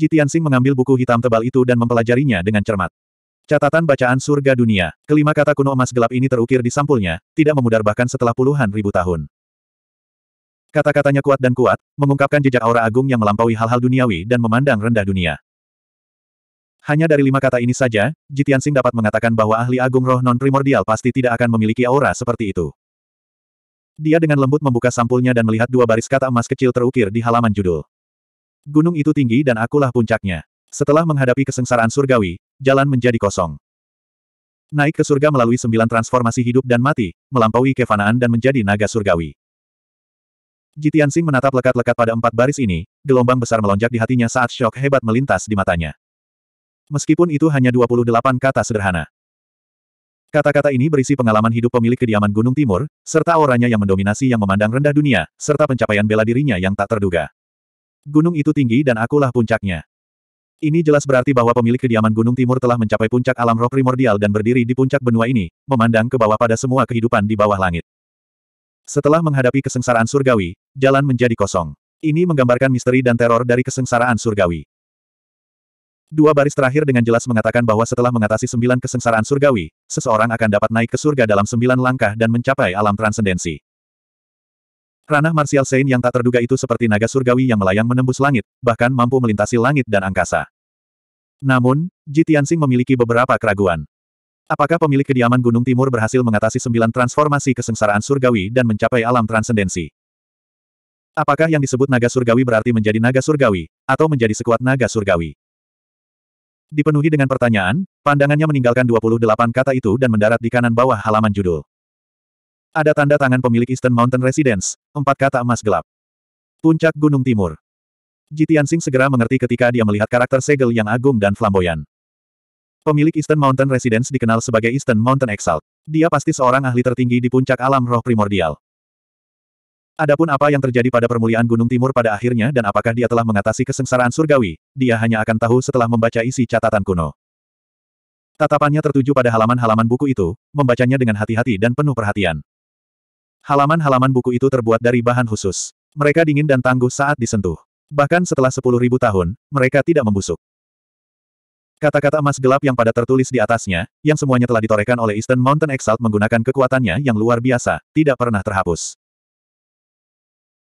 Ji Tianxing mengambil buku hitam tebal itu dan mempelajarinya dengan cermat. Catatan bacaan surga dunia, kelima kata kuno emas gelap ini terukir di sampulnya, tidak memudar bahkan setelah puluhan ribu tahun. Kata-katanya kuat dan kuat, mengungkapkan jejak aura agung yang melampaui hal-hal duniawi dan memandang rendah dunia. Hanya dari lima kata ini saja, Jitiansing dapat mengatakan bahwa ahli agung roh non-primordial pasti tidak akan memiliki aura seperti itu. Dia dengan lembut membuka sampulnya dan melihat dua baris kata emas kecil terukir di halaman judul. Gunung itu tinggi dan akulah puncaknya. Setelah menghadapi kesengsaraan surgawi, jalan menjadi kosong. Naik ke surga melalui sembilan transformasi hidup dan mati, melampaui kefanaan dan menjadi naga surgawi. Jitian Sing menatap lekat-lekat pada empat baris ini, gelombang besar melonjak di hatinya saat shock hebat melintas di matanya. Meskipun itu hanya 28 kata sederhana. Kata-kata ini berisi pengalaman hidup pemilik kediaman Gunung Timur, serta auranya yang mendominasi yang memandang rendah dunia, serta pencapaian bela dirinya yang tak terduga. Gunung itu tinggi dan akulah puncaknya. Ini jelas berarti bahwa pemilik kediaman Gunung Timur telah mencapai puncak alam roh primordial dan berdiri di puncak benua ini, memandang ke bawah pada semua kehidupan di bawah langit. Setelah menghadapi kesengsaraan surgawi, jalan menjadi kosong. Ini menggambarkan misteri dan teror dari kesengsaraan surgawi. Dua baris terakhir dengan jelas mengatakan bahwa setelah mengatasi sembilan kesengsaraan surgawi, seseorang akan dapat naik ke surga dalam sembilan langkah dan mencapai alam transendensi. Ranah marsial Sein yang tak terduga itu seperti naga surgawi yang melayang menembus langit, bahkan mampu melintasi langit dan angkasa. Namun, Ji Tianxing memiliki beberapa keraguan. Apakah pemilik kediaman Gunung Timur berhasil mengatasi sembilan transformasi kesengsaraan surgawi dan mencapai alam transendensi? Apakah yang disebut naga surgawi berarti menjadi naga surgawi, atau menjadi sekuat naga surgawi? Dipenuhi dengan pertanyaan, pandangannya meninggalkan 28 kata itu dan mendarat di kanan bawah halaman judul. Ada tanda tangan pemilik Eastern Mountain Residence, empat kata emas gelap. Puncak Gunung Timur. Jitiansing segera mengerti ketika dia melihat karakter segel yang agung dan flamboyan. Pemilik Eastern Mountain Residence dikenal sebagai Eastern Mountain Exalt. Dia pasti seorang ahli tertinggi di puncak alam roh primordial. Adapun apa yang terjadi pada permuliaan Gunung Timur pada akhirnya dan apakah dia telah mengatasi kesengsaraan surgawi, dia hanya akan tahu setelah membaca isi catatan kuno. Tatapannya tertuju pada halaman-halaman buku itu, membacanya dengan hati-hati dan penuh perhatian. Halaman-halaman buku itu terbuat dari bahan khusus. Mereka dingin dan tangguh saat disentuh. Bahkan setelah sepuluh ribu tahun, mereka tidak membusuk. Kata-kata emas gelap yang pada tertulis di atasnya, yang semuanya telah ditorehkan oleh Eastern Mountain Exalt menggunakan kekuatannya yang luar biasa, tidak pernah terhapus.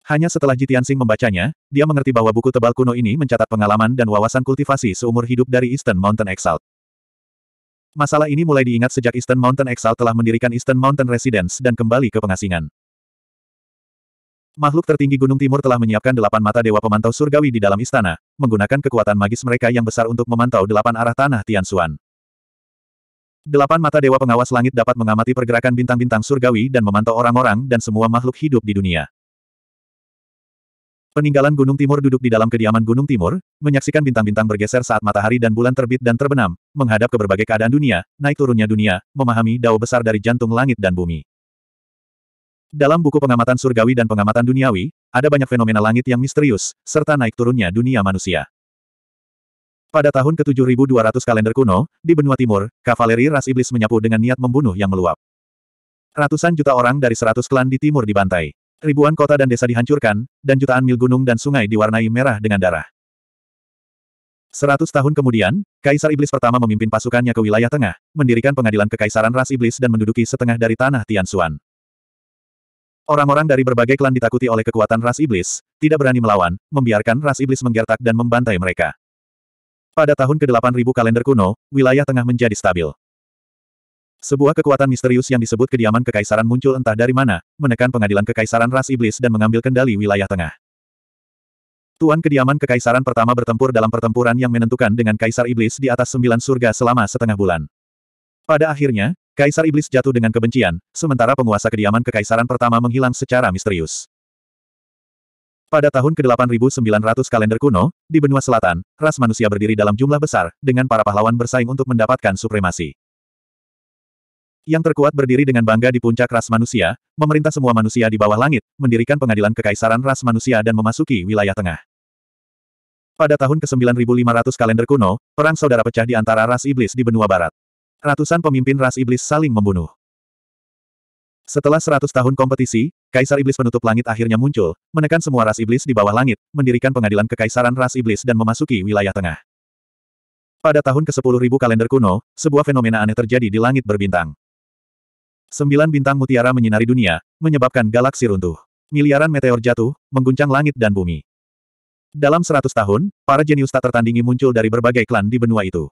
Hanya setelah Jitian Sing membacanya, dia mengerti bahwa buku tebal kuno ini mencatat pengalaman dan wawasan kultivasi seumur hidup dari Eastern Mountain Exalt. Masalah ini mulai diingat sejak Eastern Mountain Exile telah mendirikan Eastern Mountain Residence dan kembali ke pengasingan. Makhluk tertinggi Gunung Timur telah menyiapkan delapan mata dewa pemantau surgawi di dalam istana, menggunakan kekuatan magis mereka yang besar untuk memantau delapan arah tanah Tianxuan. Delapan mata dewa pengawas langit dapat mengamati pergerakan bintang-bintang surgawi dan memantau orang-orang dan semua makhluk hidup di dunia. Peninggalan Gunung Timur duduk di dalam kediaman Gunung Timur, menyaksikan bintang-bintang bergeser saat matahari dan bulan terbit dan terbenam, menghadap ke berbagai keadaan dunia, naik turunnya dunia, memahami dao besar dari jantung langit dan bumi. Dalam buku pengamatan surgawi dan pengamatan duniawi, ada banyak fenomena langit yang misterius, serta naik turunnya dunia manusia. Pada tahun ke-7200 kalender kuno, di benua timur, kavaleri ras iblis menyapu dengan niat membunuh yang meluap. Ratusan juta orang dari seratus klan di timur dibantai. Ribuan kota dan desa dihancurkan, dan jutaan mil gunung dan sungai diwarnai merah dengan darah. Seratus tahun kemudian, Kaisar Iblis pertama memimpin pasukannya ke wilayah tengah, mendirikan pengadilan kekaisaran ras iblis dan menduduki setengah dari tanah Tianxuan. Orang-orang dari berbagai klan ditakuti oleh kekuatan ras iblis, tidak berani melawan, membiarkan ras iblis menggertak dan membantai mereka. Pada tahun ke-8000 kalender kuno, wilayah tengah menjadi stabil. Sebuah kekuatan misterius yang disebut kediaman kekaisaran muncul entah dari mana, menekan pengadilan kekaisaran ras iblis dan mengambil kendali wilayah tengah. Tuan kediaman kekaisaran pertama bertempur dalam pertempuran yang menentukan dengan kaisar iblis di atas sembilan surga selama setengah bulan. Pada akhirnya, kaisar iblis jatuh dengan kebencian, sementara penguasa kediaman kekaisaran pertama menghilang secara misterius. Pada tahun ke-8900 kalender kuno, di benua selatan, ras manusia berdiri dalam jumlah besar, dengan para pahlawan bersaing untuk mendapatkan supremasi yang terkuat berdiri dengan bangga di puncak ras manusia, memerintah semua manusia di bawah langit, mendirikan pengadilan kekaisaran ras manusia dan memasuki wilayah tengah. Pada tahun ke-9500 kalender kuno, perang saudara pecah di antara ras iblis di benua barat. Ratusan pemimpin ras iblis saling membunuh. Setelah 100 tahun kompetisi, Kaisar Iblis Penutup Langit akhirnya muncul, menekan semua ras iblis di bawah langit, mendirikan pengadilan kekaisaran ras iblis dan memasuki wilayah tengah. Pada tahun ke-10.000 kalender kuno, sebuah fenomena aneh terjadi di langit berbintang. Sembilan bintang mutiara menyinari dunia, menyebabkan galaksi runtuh. Miliaran meteor jatuh, mengguncang langit dan bumi. Dalam seratus tahun, para jenius tak tertandingi muncul dari berbagai klan di benua itu.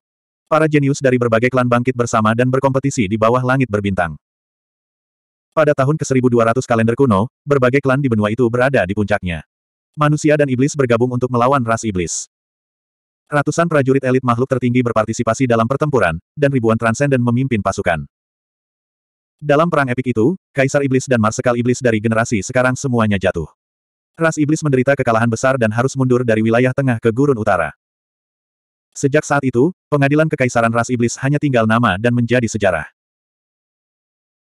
Para jenius dari berbagai klan bangkit bersama dan berkompetisi di bawah langit berbintang. Pada tahun ke-1200 kalender kuno, berbagai klan di benua itu berada di puncaknya. Manusia dan iblis bergabung untuk melawan ras iblis. Ratusan prajurit elit makhluk tertinggi berpartisipasi dalam pertempuran, dan ribuan transenden memimpin pasukan. Dalam perang epik itu, Kaisar Iblis dan Marsekal Iblis dari generasi sekarang semuanya jatuh. Ras Iblis menderita kekalahan besar dan harus mundur dari wilayah tengah ke gurun utara. Sejak saat itu, pengadilan kekaisaran Ras Iblis hanya tinggal nama dan menjadi sejarah.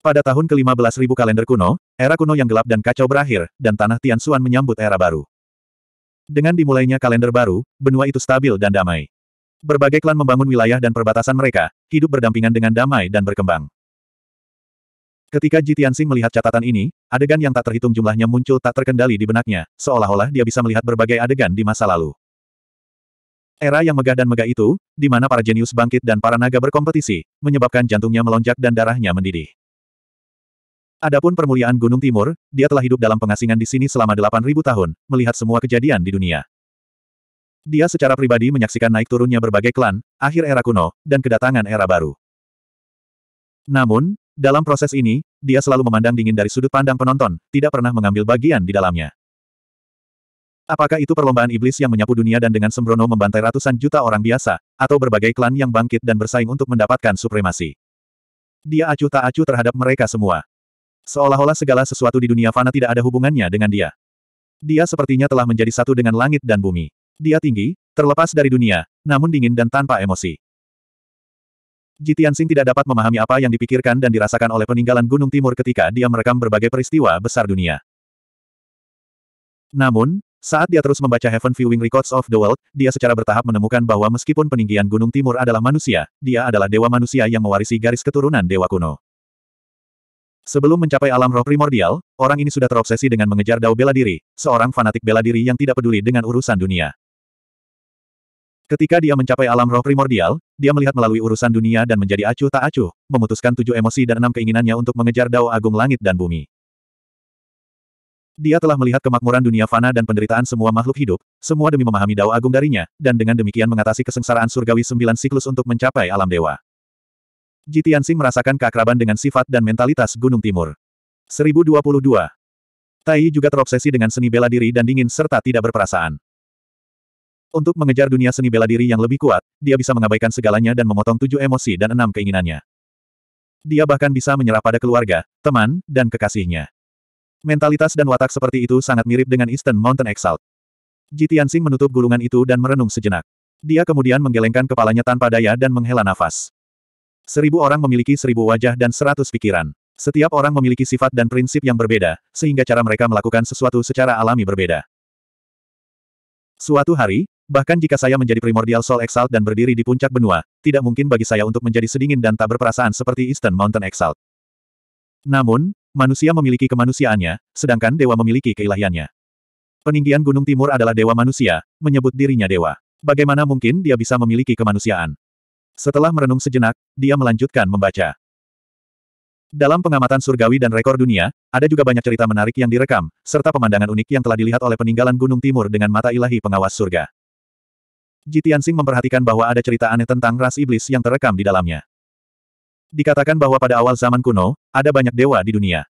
Pada tahun ke-15 ribu kalender kuno, era kuno yang gelap dan kacau berakhir, dan tanah Tianxuan menyambut era baru. Dengan dimulainya kalender baru, benua itu stabil dan damai. Berbagai klan membangun wilayah dan perbatasan mereka, hidup berdampingan dengan damai dan berkembang. Ketika Ji Tianxing melihat catatan ini, adegan yang tak terhitung jumlahnya muncul tak terkendali di benaknya, seolah-olah dia bisa melihat berbagai adegan di masa lalu. Era yang megah dan megah itu, di mana para jenius bangkit dan para naga berkompetisi, menyebabkan jantungnya melonjak dan darahnya mendidih. Adapun permuliaan Gunung Timur, dia telah hidup dalam pengasingan di sini selama 8.000 tahun, melihat semua kejadian di dunia. Dia secara pribadi menyaksikan naik turunnya berbagai klan, akhir era kuno, dan kedatangan era baru. Namun, dalam proses ini, dia selalu memandang dingin dari sudut pandang penonton, tidak pernah mengambil bagian di dalamnya. Apakah itu perlombaan iblis yang menyapu dunia dan dengan sembrono membantai ratusan juta orang biasa, atau berbagai klan yang bangkit dan bersaing untuk mendapatkan supremasi? Dia acuh tak acuh terhadap mereka semua. Seolah-olah segala sesuatu di dunia fana tidak ada hubungannya dengan dia. Dia sepertinya telah menjadi satu dengan langit dan bumi. Dia tinggi, terlepas dari dunia, namun dingin dan tanpa emosi. Jitiansing tidak dapat memahami apa yang dipikirkan dan dirasakan oleh peninggalan Gunung Timur ketika dia merekam berbagai peristiwa besar dunia. Namun, saat dia terus membaca Heaven Viewing Records of the World, dia secara bertahap menemukan bahwa meskipun peninggian Gunung Timur adalah manusia, dia adalah dewa manusia yang mewarisi garis keturunan dewa kuno. Sebelum mencapai alam roh primordial, orang ini sudah terobsesi dengan mengejar dao bela diri, seorang fanatik bela diri yang tidak peduli dengan urusan dunia. Ketika dia mencapai alam roh primordial, dia melihat melalui urusan dunia dan menjadi acuh tak acuh, memutuskan tujuh emosi dan enam keinginannya untuk mengejar dao agung langit dan bumi. Dia telah melihat kemakmuran dunia fana dan penderitaan semua makhluk hidup, semua demi memahami dao agung darinya, dan dengan demikian mengatasi kesengsaraan surgawi sembilan siklus untuk mencapai alam dewa. Jitian Sing merasakan keakraban dengan sifat dan mentalitas Gunung Timur. 1022. Tai juga terobsesi dengan seni bela diri dan dingin serta tidak berperasaan. Untuk mengejar dunia seni bela diri yang lebih kuat, dia bisa mengabaikan segalanya dan memotong tujuh emosi dan enam keinginannya. Dia bahkan bisa menyerah pada keluarga, teman, dan kekasihnya. Mentalitas dan watak seperti itu sangat mirip dengan Eastern Mountain Exalt. Jitiansing menutup gulungan itu dan merenung sejenak. Dia kemudian menggelengkan kepalanya tanpa daya dan menghela nafas. Seribu orang memiliki seribu wajah dan seratus pikiran. Setiap orang memiliki sifat dan prinsip yang berbeda, sehingga cara mereka melakukan sesuatu secara alami berbeda. Suatu hari, Bahkan jika saya menjadi primordial Soul Exalt dan berdiri di puncak benua, tidak mungkin bagi saya untuk menjadi sedingin dan tak berperasaan seperti Eastern Mountain Exalt. Namun, manusia memiliki kemanusiaannya, sedangkan dewa memiliki keilahiannya. Peninggian Gunung Timur adalah dewa manusia, menyebut dirinya dewa. Bagaimana mungkin dia bisa memiliki kemanusiaan? Setelah merenung sejenak, dia melanjutkan membaca. Dalam pengamatan surgawi dan rekor dunia, ada juga banyak cerita menarik yang direkam, serta pemandangan unik yang telah dilihat oleh peninggalan Gunung Timur dengan mata ilahi pengawas surga. Jitian Sing memperhatikan bahwa ada cerita aneh tentang ras iblis yang terekam di dalamnya. Dikatakan bahwa pada awal zaman kuno, ada banyak dewa di dunia.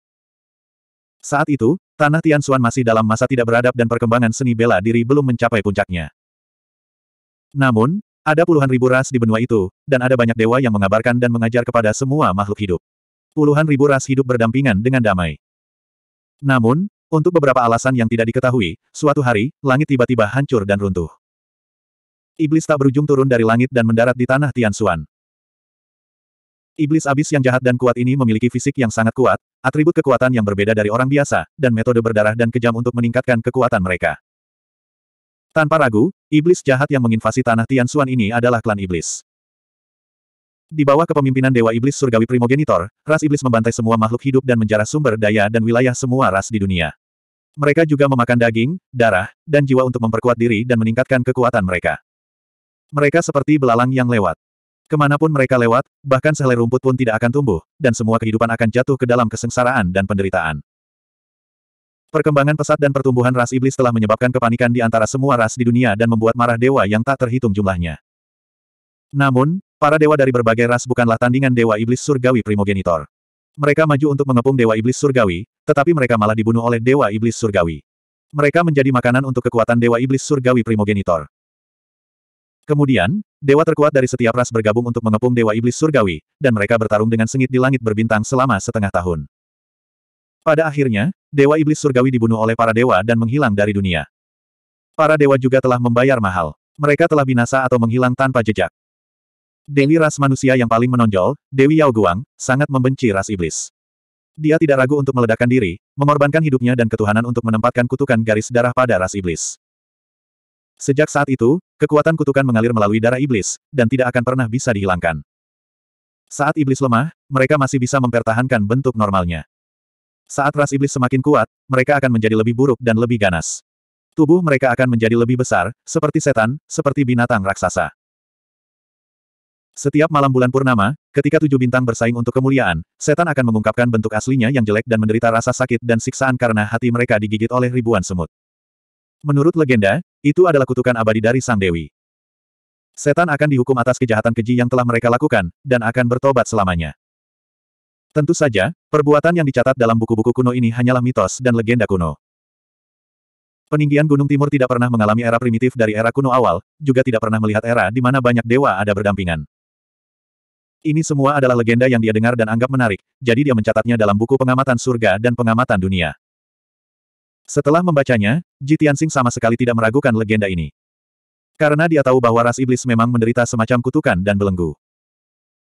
Saat itu, tanah Tianxuan masih dalam masa tidak beradab dan perkembangan seni bela diri belum mencapai puncaknya. Namun, ada puluhan ribu ras di benua itu, dan ada banyak dewa yang mengabarkan dan mengajar kepada semua makhluk hidup. Puluhan ribu ras hidup berdampingan dengan damai. Namun, untuk beberapa alasan yang tidak diketahui, suatu hari, langit tiba-tiba hancur dan runtuh. Iblis tak berujung turun dari langit dan mendarat di tanah Tian Tianxuan. Iblis abis yang jahat dan kuat ini memiliki fisik yang sangat kuat, atribut kekuatan yang berbeda dari orang biasa, dan metode berdarah dan kejam untuk meningkatkan kekuatan mereka. Tanpa ragu, iblis jahat yang menginvasi tanah Tian Tianxuan ini adalah klan iblis. Di bawah kepemimpinan Dewa Iblis Surgawi Primogenitor, ras iblis membantai semua makhluk hidup dan menjarah sumber daya dan wilayah semua ras di dunia. Mereka juga memakan daging, darah, dan jiwa untuk memperkuat diri dan meningkatkan kekuatan mereka. Mereka seperti belalang yang lewat. Kemanapun mereka lewat, bahkan sehelai rumput pun tidak akan tumbuh, dan semua kehidupan akan jatuh ke dalam kesengsaraan dan penderitaan. Perkembangan pesat dan pertumbuhan ras iblis telah menyebabkan kepanikan di antara semua ras di dunia dan membuat marah dewa yang tak terhitung jumlahnya. Namun, para dewa dari berbagai ras bukanlah tandingan dewa iblis surgawi primogenitor. Mereka maju untuk mengepung dewa iblis surgawi, tetapi mereka malah dibunuh oleh dewa iblis surgawi. Mereka menjadi makanan untuk kekuatan dewa iblis surgawi primogenitor. Kemudian, dewa terkuat dari setiap ras bergabung untuk mengepung dewa iblis surgawi, dan mereka bertarung dengan sengit di langit berbintang selama setengah tahun. Pada akhirnya, dewa iblis surgawi dibunuh oleh para dewa dan menghilang dari dunia. Para dewa juga telah membayar mahal. Mereka telah binasa atau menghilang tanpa jejak. Dewi ras manusia yang paling menonjol, Dewi Yao Guang, sangat membenci ras iblis. Dia tidak ragu untuk meledakkan diri, mengorbankan hidupnya dan ketuhanan untuk menempatkan kutukan garis darah pada ras iblis. Sejak saat itu, kekuatan kutukan mengalir melalui darah iblis, dan tidak akan pernah bisa dihilangkan. Saat iblis lemah, mereka masih bisa mempertahankan bentuk normalnya. Saat ras iblis semakin kuat, mereka akan menjadi lebih buruk dan lebih ganas. Tubuh mereka akan menjadi lebih besar, seperti setan, seperti binatang raksasa. Setiap malam bulan purnama, ketika tujuh bintang bersaing untuk kemuliaan, setan akan mengungkapkan bentuk aslinya yang jelek dan menderita rasa sakit dan siksaan karena hati mereka digigit oleh ribuan semut. Menurut legenda, itu adalah kutukan abadi dari Sang Dewi. Setan akan dihukum atas kejahatan keji yang telah mereka lakukan, dan akan bertobat selamanya. Tentu saja, perbuatan yang dicatat dalam buku-buku kuno ini hanyalah mitos dan legenda kuno. Peninggian Gunung Timur tidak pernah mengalami era primitif dari era kuno awal, juga tidak pernah melihat era di mana banyak dewa ada berdampingan. Ini semua adalah legenda yang dia dengar dan anggap menarik, jadi dia mencatatnya dalam buku pengamatan surga dan pengamatan dunia. Setelah membacanya, Ji Tianxing sama sekali tidak meragukan legenda ini. Karena dia tahu bahwa ras iblis memang menderita semacam kutukan dan belenggu.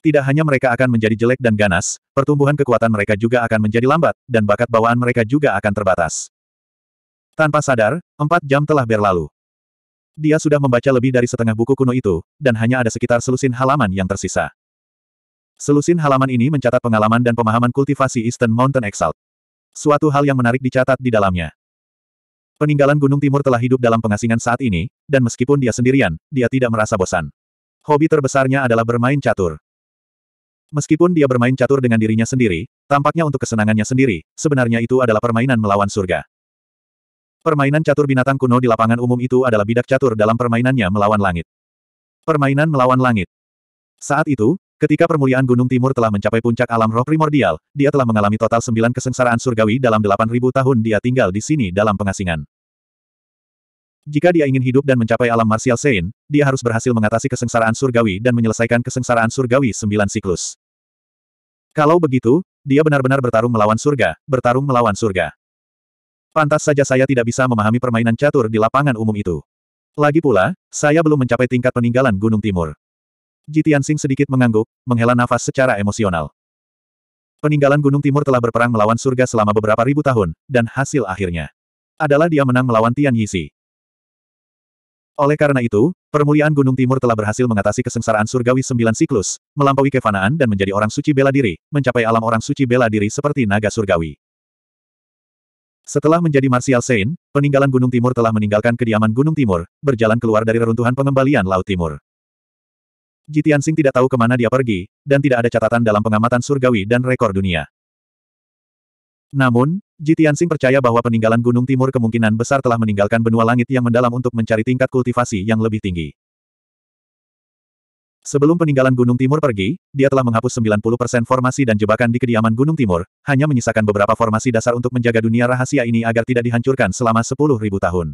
Tidak hanya mereka akan menjadi jelek dan ganas, pertumbuhan kekuatan mereka juga akan menjadi lambat, dan bakat bawaan mereka juga akan terbatas. Tanpa sadar, empat jam telah berlalu. Dia sudah membaca lebih dari setengah buku kuno itu, dan hanya ada sekitar selusin halaman yang tersisa. Selusin halaman ini mencatat pengalaman dan pemahaman kultivasi Eastern Mountain Exalt. Suatu hal yang menarik dicatat di dalamnya. Peninggalan Gunung Timur telah hidup dalam pengasingan saat ini, dan meskipun dia sendirian, dia tidak merasa bosan. Hobi terbesarnya adalah bermain catur. Meskipun dia bermain catur dengan dirinya sendiri, tampaknya untuk kesenangannya sendiri, sebenarnya itu adalah permainan melawan surga. Permainan catur binatang kuno di lapangan umum itu adalah bidak catur dalam permainannya melawan langit. Permainan melawan langit. Saat itu, Ketika permuliaan Gunung Timur telah mencapai puncak alam roh primordial, dia telah mengalami total sembilan kesengsaraan surgawi dalam delapan ribu tahun dia tinggal di sini dalam pengasingan. Jika dia ingin hidup dan mencapai alam martial Sein, dia harus berhasil mengatasi kesengsaraan surgawi dan menyelesaikan kesengsaraan surgawi sembilan siklus. Kalau begitu, dia benar-benar bertarung melawan surga, bertarung melawan surga. Pantas saja saya tidak bisa memahami permainan catur di lapangan umum itu. Lagi pula, saya belum mencapai tingkat peninggalan Gunung Timur. Jitian Tianxing sedikit mengangguk, menghela nafas secara emosional. Peninggalan Gunung Timur telah berperang melawan surga selama beberapa ribu tahun, dan hasil akhirnya adalah dia menang melawan Tian Yixi. Oleh karena itu, permuliaan Gunung Timur telah berhasil mengatasi kesengsaraan surgawi sembilan siklus, melampaui kefanaan dan menjadi orang suci bela diri, mencapai alam orang suci bela diri seperti naga surgawi. Setelah menjadi Martial Saint, peninggalan Gunung Timur telah meninggalkan kediaman Gunung Timur, berjalan keluar dari reruntuhan pengembalian Laut Timur. Jitian Sing tidak tahu kemana dia pergi, dan tidak ada catatan dalam pengamatan surgawi dan rekor dunia. Namun, Jitian Sing percaya bahwa peninggalan Gunung Timur kemungkinan besar telah meninggalkan benua langit yang mendalam untuk mencari tingkat kultivasi yang lebih tinggi. Sebelum peninggalan Gunung Timur pergi, dia telah menghapus 90% formasi dan jebakan di kediaman Gunung Timur, hanya menyisakan beberapa formasi dasar untuk menjaga dunia rahasia ini agar tidak dihancurkan selama 10.000 tahun.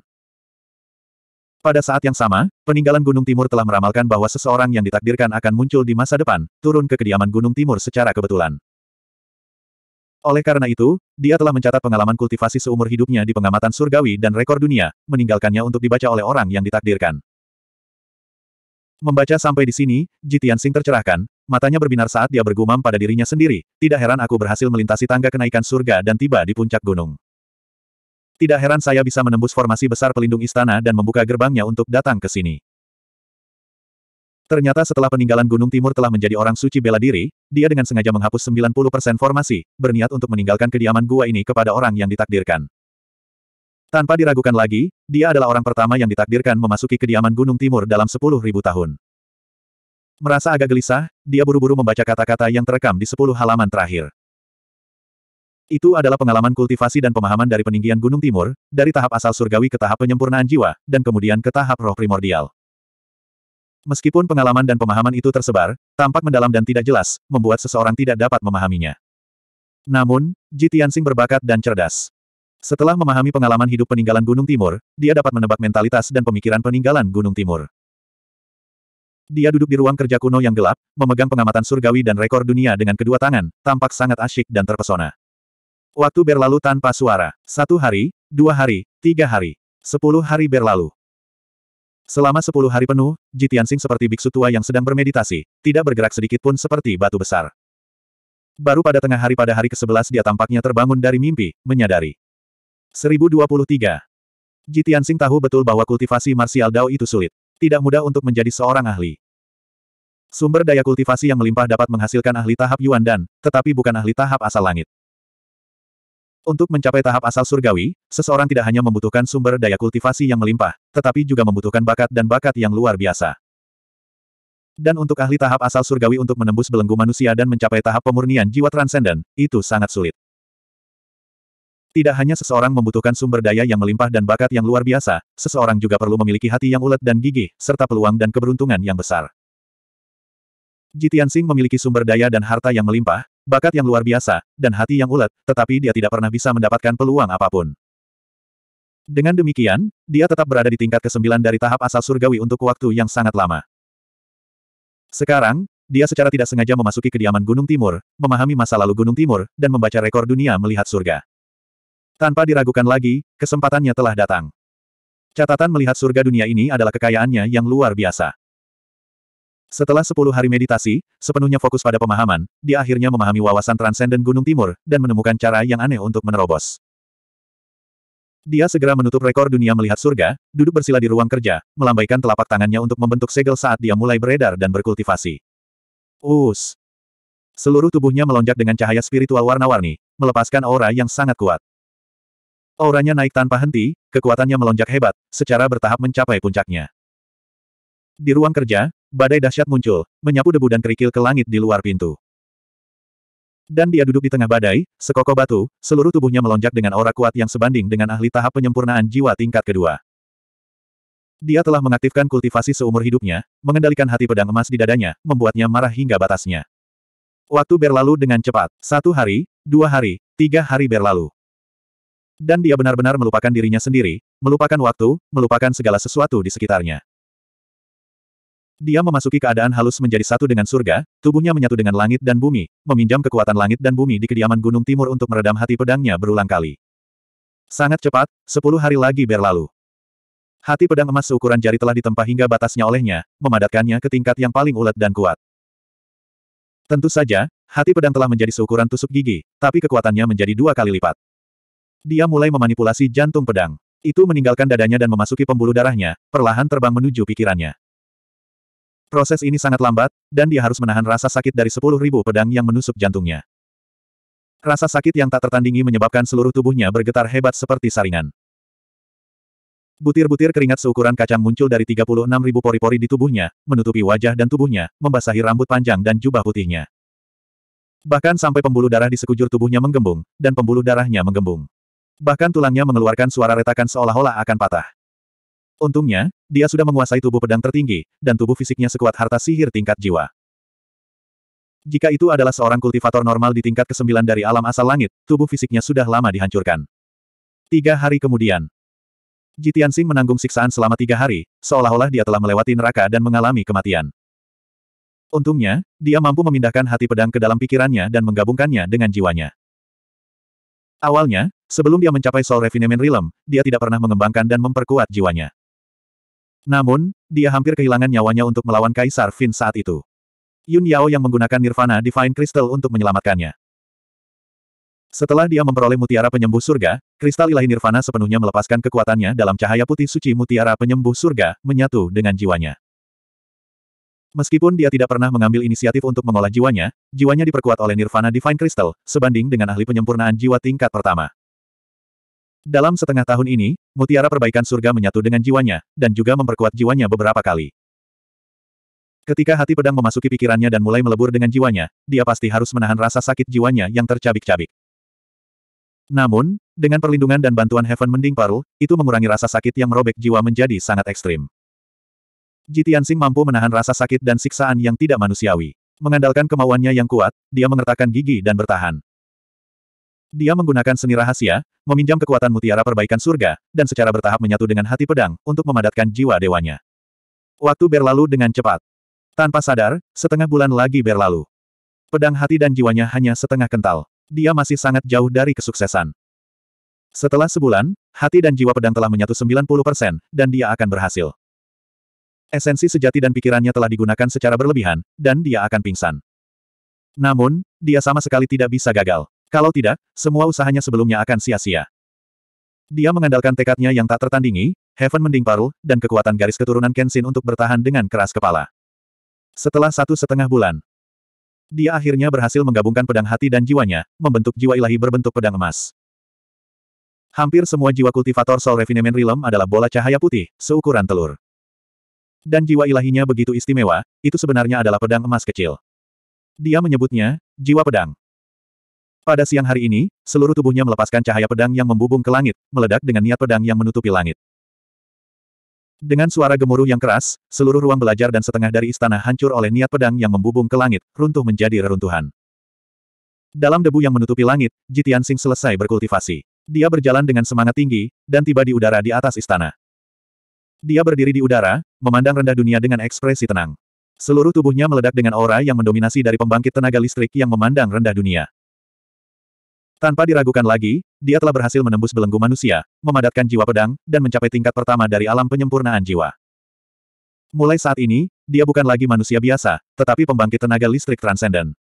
Pada saat yang sama, peninggalan Gunung Timur telah meramalkan bahwa seseorang yang ditakdirkan akan muncul di masa depan, turun ke kediaman Gunung Timur secara kebetulan. Oleh karena itu, dia telah mencatat pengalaman kultivasi seumur hidupnya di pengamatan surgawi dan rekor dunia, meninggalkannya untuk dibaca oleh orang yang ditakdirkan. Membaca sampai di sini, Jitian Sing tercerahkan, matanya berbinar saat dia bergumam pada dirinya sendiri, tidak heran aku berhasil melintasi tangga kenaikan surga dan tiba di puncak gunung. Tidak heran saya bisa menembus formasi besar pelindung istana dan membuka gerbangnya untuk datang ke sini. Ternyata setelah peninggalan Gunung Timur telah menjadi orang suci bela diri, dia dengan sengaja menghapus 90% formasi, berniat untuk meninggalkan kediaman gua ini kepada orang yang ditakdirkan. Tanpa diragukan lagi, dia adalah orang pertama yang ditakdirkan memasuki kediaman Gunung Timur dalam 10.000 tahun. Merasa agak gelisah, dia buru-buru membaca kata-kata yang terekam di 10 halaman terakhir. Itu adalah pengalaman kultivasi dan pemahaman dari peninggian Gunung Timur, dari tahap asal surgawi ke tahap penyempurnaan jiwa, dan kemudian ke tahap roh primordial. Meskipun pengalaman dan pemahaman itu tersebar, tampak mendalam dan tidak jelas, membuat seseorang tidak dapat memahaminya. Namun, Ji Tianxing berbakat dan cerdas. Setelah memahami pengalaman hidup peninggalan Gunung Timur, dia dapat menebak mentalitas dan pemikiran peninggalan Gunung Timur. Dia duduk di ruang kerja kuno yang gelap, memegang pengamatan surgawi dan rekor dunia dengan kedua tangan, tampak sangat asyik dan terpesona. Waktu berlalu tanpa suara. Satu hari, dua hari, tiga hari. Sepuluh hari berlalu. Selama sepuluh hari penuh, Jitian Jitiansing seperti biksu tua yang sedang bermeditasi, tidak bergerak sedikit pun seperti batu besar. Baru pada tengah hari pada hari ke-11 dia tampaknya terbangun dari mimpi, menyadari. 1023. Jitiansing tahu betul bahwa kultivasi martial dao itu sulit. Tidak mudah untuk menjadi seorang ahli. Sumber daya kultivasi yang melimpah dapat menghasilkan ahli tahap Yuan Dan, tetapi bukan ahli tahap asal langit. Untuk mencapai tahap asal surgawi, seseorang tidak hanya membutuhkan sumber daya kultivasi yang melimpah, tetapi juga membutuhkan bakat dan bakat yang luar biasa. Dan untuk ahli tahap asal surgawi untuk menembus belenggu manusia dan mencapai tahap pemurnian jiwa transenden, itu sangat sulit. Tidak hanya seseorang membutuhkan sumber daya yang melimpah dan bakat yang luar biasa, seseorang juga perlu memiliki hati yang ulet dan gigih, serta peluang dan keberuntungan yang besar. Jitian Singh memiliki sumber daya dan harta yang melimpah, Bakat yang luar biasa, dan hati yang ulet, tetapi dia tidak pernah bisa mendapatkan peluang apapun. Dengan demikian, dia tetap berada di tingkat ke-9 dari tahap asal surgawi untuk waktu yang sangat lama. Sekarang, dia secara tidak sengaja memasuki kediaman Gunung Timur, memahami masa lalu Gunung Timur, dan membaca rekor dunia melihat surga. Tanpa diragukan lagi, kesempatannya telah datang. Catatan melihat surga dunia ini adalah kekayaannya yang luar biasa. Setelah sepuluh hari meditasi, sepenuhnya fokus pada pemahaman, dia akhirnya memahami wawasan transenden Gunung Timur, dan menemukan cara yang aneh untuk menerobos. Dia segera menutup rekor dunia melihat surga, duduk bersila di ruang kerja, melambaikan telapak tangannya untuk membentuk segel saat dia mulai beredar dan berkultivasi. Us. Seluruh tubuhnya melonjak dengan cahaya spiritual warna-warni, melepaskan aura yang sangat kuat. Auranya naik tanpa henti, kekuatannya melonjak hebat, secara bertahap mencapai puncaknya. Di ruang kerja, Badai dahsyat muncul, menyapu debu dan kerikil ke langit di luar pintu. Dan dia duduk di tengah badai, sekoko batu, seluruh tubuhnya melonjak dengan aura kuat yang sebanding dengan ahli tahap penyempurnaan jiwa tingkat kedua. Dia telah mengaktifkan kultivasi seumur hidupnya, mengendalikan hati pedang emas di dadanya, membuatnya marah hingga batasnya. Waktu berlalu dengan cepat, satu hari, dua hari, tiga hari berlalu. Dan dia benar-benar melupakan dirinya sendiri, melupakan waktu, melupakan segala sesuatu di sekitarnya. Dia memasuki keadaan halus menjadi satu dengan surga, tubuhnya menyatu dengan langit dan bumi, meminjam kekuatan langit dan bumi di kediaman Gunung Timur untuk meredam hati pedangnya berulang kali. Sangat cepat, sepuluh hari lagi berlalu. Hati pedang emas seukuran jari telah ditempa hingga batasnya olehnya, memadatkannya ke tingkat yang paling ulet dan kuat. Tentu saja, hati pedang telah menjadi seukuran tusuk gigi, tapi kekuatannya menjadi dua kali lipat. Dia mulai memanipulasi jantung pedang. Itu meninggalkan dadanya dan memasuki pembuluh darahnya, perlahan terbang menuju pikirannya. Proses ini sangat lambat, dan dia harus menahan rasa sakit dari sepuluh ribu pedang yang menusuk jantungnya. Rasa sakit yang tak tertandingi menyebabkan seluruh tubuhnya bergetar hebat seperti saringan. Butir-butir keringat seukuran kacang muncul dari 36 ribu pori-pori di tubuhnya, menutupi wajah dan tubuhnya, membasahi rambut panjang dan jubah putihnya. Bahkan sampai pembuluh darah di sekujur tubuhnya menggembung, dan pembuluh darahnya menggembung. Bahkan tulangnya mengeluarkan suara retakan seolah-olah akan patah. Untungnya, dia sudah menguasai tubuh pedang tertinggi, dan tubuh fisiknya sekuat harta sihir tingkat jiwa. Jika itu adalah seorang kultivator normal di tingkat kesembilan dari alam asal langit, tubuh fisiknya sudah lama dihancurkan. Tiga hari kemudian, Jitian Jitiansing menanggung siksaan selama tiga hari, seolah-olah dia telah melewati neraka dan mengalami kematian. Untungnya, dia mampu memindahkan hati pedang ke dalam pikirannya dan menggabungkannya dengan jiwanya. Awalnya, sebelum dia mencapai Soul Refinement Realm, dia tidak pernah mengembangkan dan memperkuat jiwanya. Namun, dia hampir kehilangan nyawanya untuk melawan Kaisar Fin saat itu. Yun Yao yang menggunakan Nirvana Divine Crystal untuk menyelamatkannya. Setelah dia memperoleh mutiara penyembuh surga, kristal ilahi Nirvana sepenuhnya melepaskan kekuatannya dalam cahaya putih suci mutiara penyembuh surga, menyatu dengan jiwanya. Meskipun dia tidak pernah mengambil inisiatif untuk mengolah jiwanya, jiwanya diperkuat oleh Nirvana Divine Crystal, sebanding dengan ahli penyempurnaan jiwa tingkat pertama. Dalam setengah tahun ini, mutiara perbaikan surga menyatu dengan jiwanya, dan juga memperkuat jiwanya beberapa kali. Ketika hati pedang memasuki pikirannya dan mulai melebur dengan jiwanya, dia pasti harus menahan rasa sakit jiwanya yang tercabik-cabik. Namun, dengan perlindungan dan bantuan Heaven Mending Paru, itu mengurangi rasa sakit yang merobek jiwa menjadi sangat ekstrim. Jitiansing mampu menahan rasa sakit dan siksaan yang tidak manusiawi. Mengandalkan kemauannya yang kuat, dia mengertakkan gigi dan bertahan. Dia menggunakan seni rahasia, meminjam kekuatan mutiara perbaikan surga, dan secara bertahap menyatu dengan hati pedang, untuk memadatkan jiwa dewanya. Waktu berlalu dengan cepat. Tanpa sadar, setengah bulan lagi berlalu. Pedang hati dan jiwanya hanya setengah kental. Dia masih sangat jauh dari kesuksesan. Setelah sebulan, hati dan jiwa pedang telah menyatu 90%, dan dia akan berhasil. Esensi sejati dan pikirannya telah digunakan secara berlebihan, dan dia akan pingsan. Namun, dia sama sekali tidak bisa gagal. Kalau tidak, semua usahanya sebelumnya akan sia-sia. Dia mengandalkan tekadnya yang tak tertandingi, Heaven Mending Parul, dan kekuatan garis keturunan Kenshin untuk bertahan dengan keras kepala. Setelah satu setengah bulan, dia akhirnya berhasil menggabungkan pedang hati dan jiwanya, membentuk jiwa ilahi berbentuk pedang emas. Hampir semua jiwa kultivator Soul Refinement Realm adalah bola cahaya putih, seukuran telur. Dan jiwa ilahinya begitu istimewa, itu sebenarnya adalah pedang emas kecil. Dia menyebutnya, jiwa pedang. Pada siang hari ini, seluruh tubuhnya melepaskan cahaya pedang yang membubung ke langit, meledak dengan niat pedang yang menutupi langit. Dengan suara gemuruh yang keras, seluruh ruang belajar dan setengah dari istana hancur oleh niat pedang yang membubung ke langit, runtuh menjadi reruntuhan. Dalam debu yang menutupi langit, Jitian Sing selesai berkultivasi. Dia berjalan dengan semangat tinggi, dan tiba di udara di atas istana. Dia berdiri di udara, memandang rendah dunia dengan ekspresi tenang. Seluruh tubuhnya meledak dengan aura yang mendominasi dari pembangkit tenaga listrik yang memandang rendah dunia. Tanpa diragukan lagi, dia telah berhasil menembus belenggu manusia, memadatkan jiwa pedang, dan mencapai tingkat pertama dari alam penyempurnaan jiwa. Mulai saat ini, dia bukan lagi manusia biasa, tetapi pembangkit tenaga listrik transenden.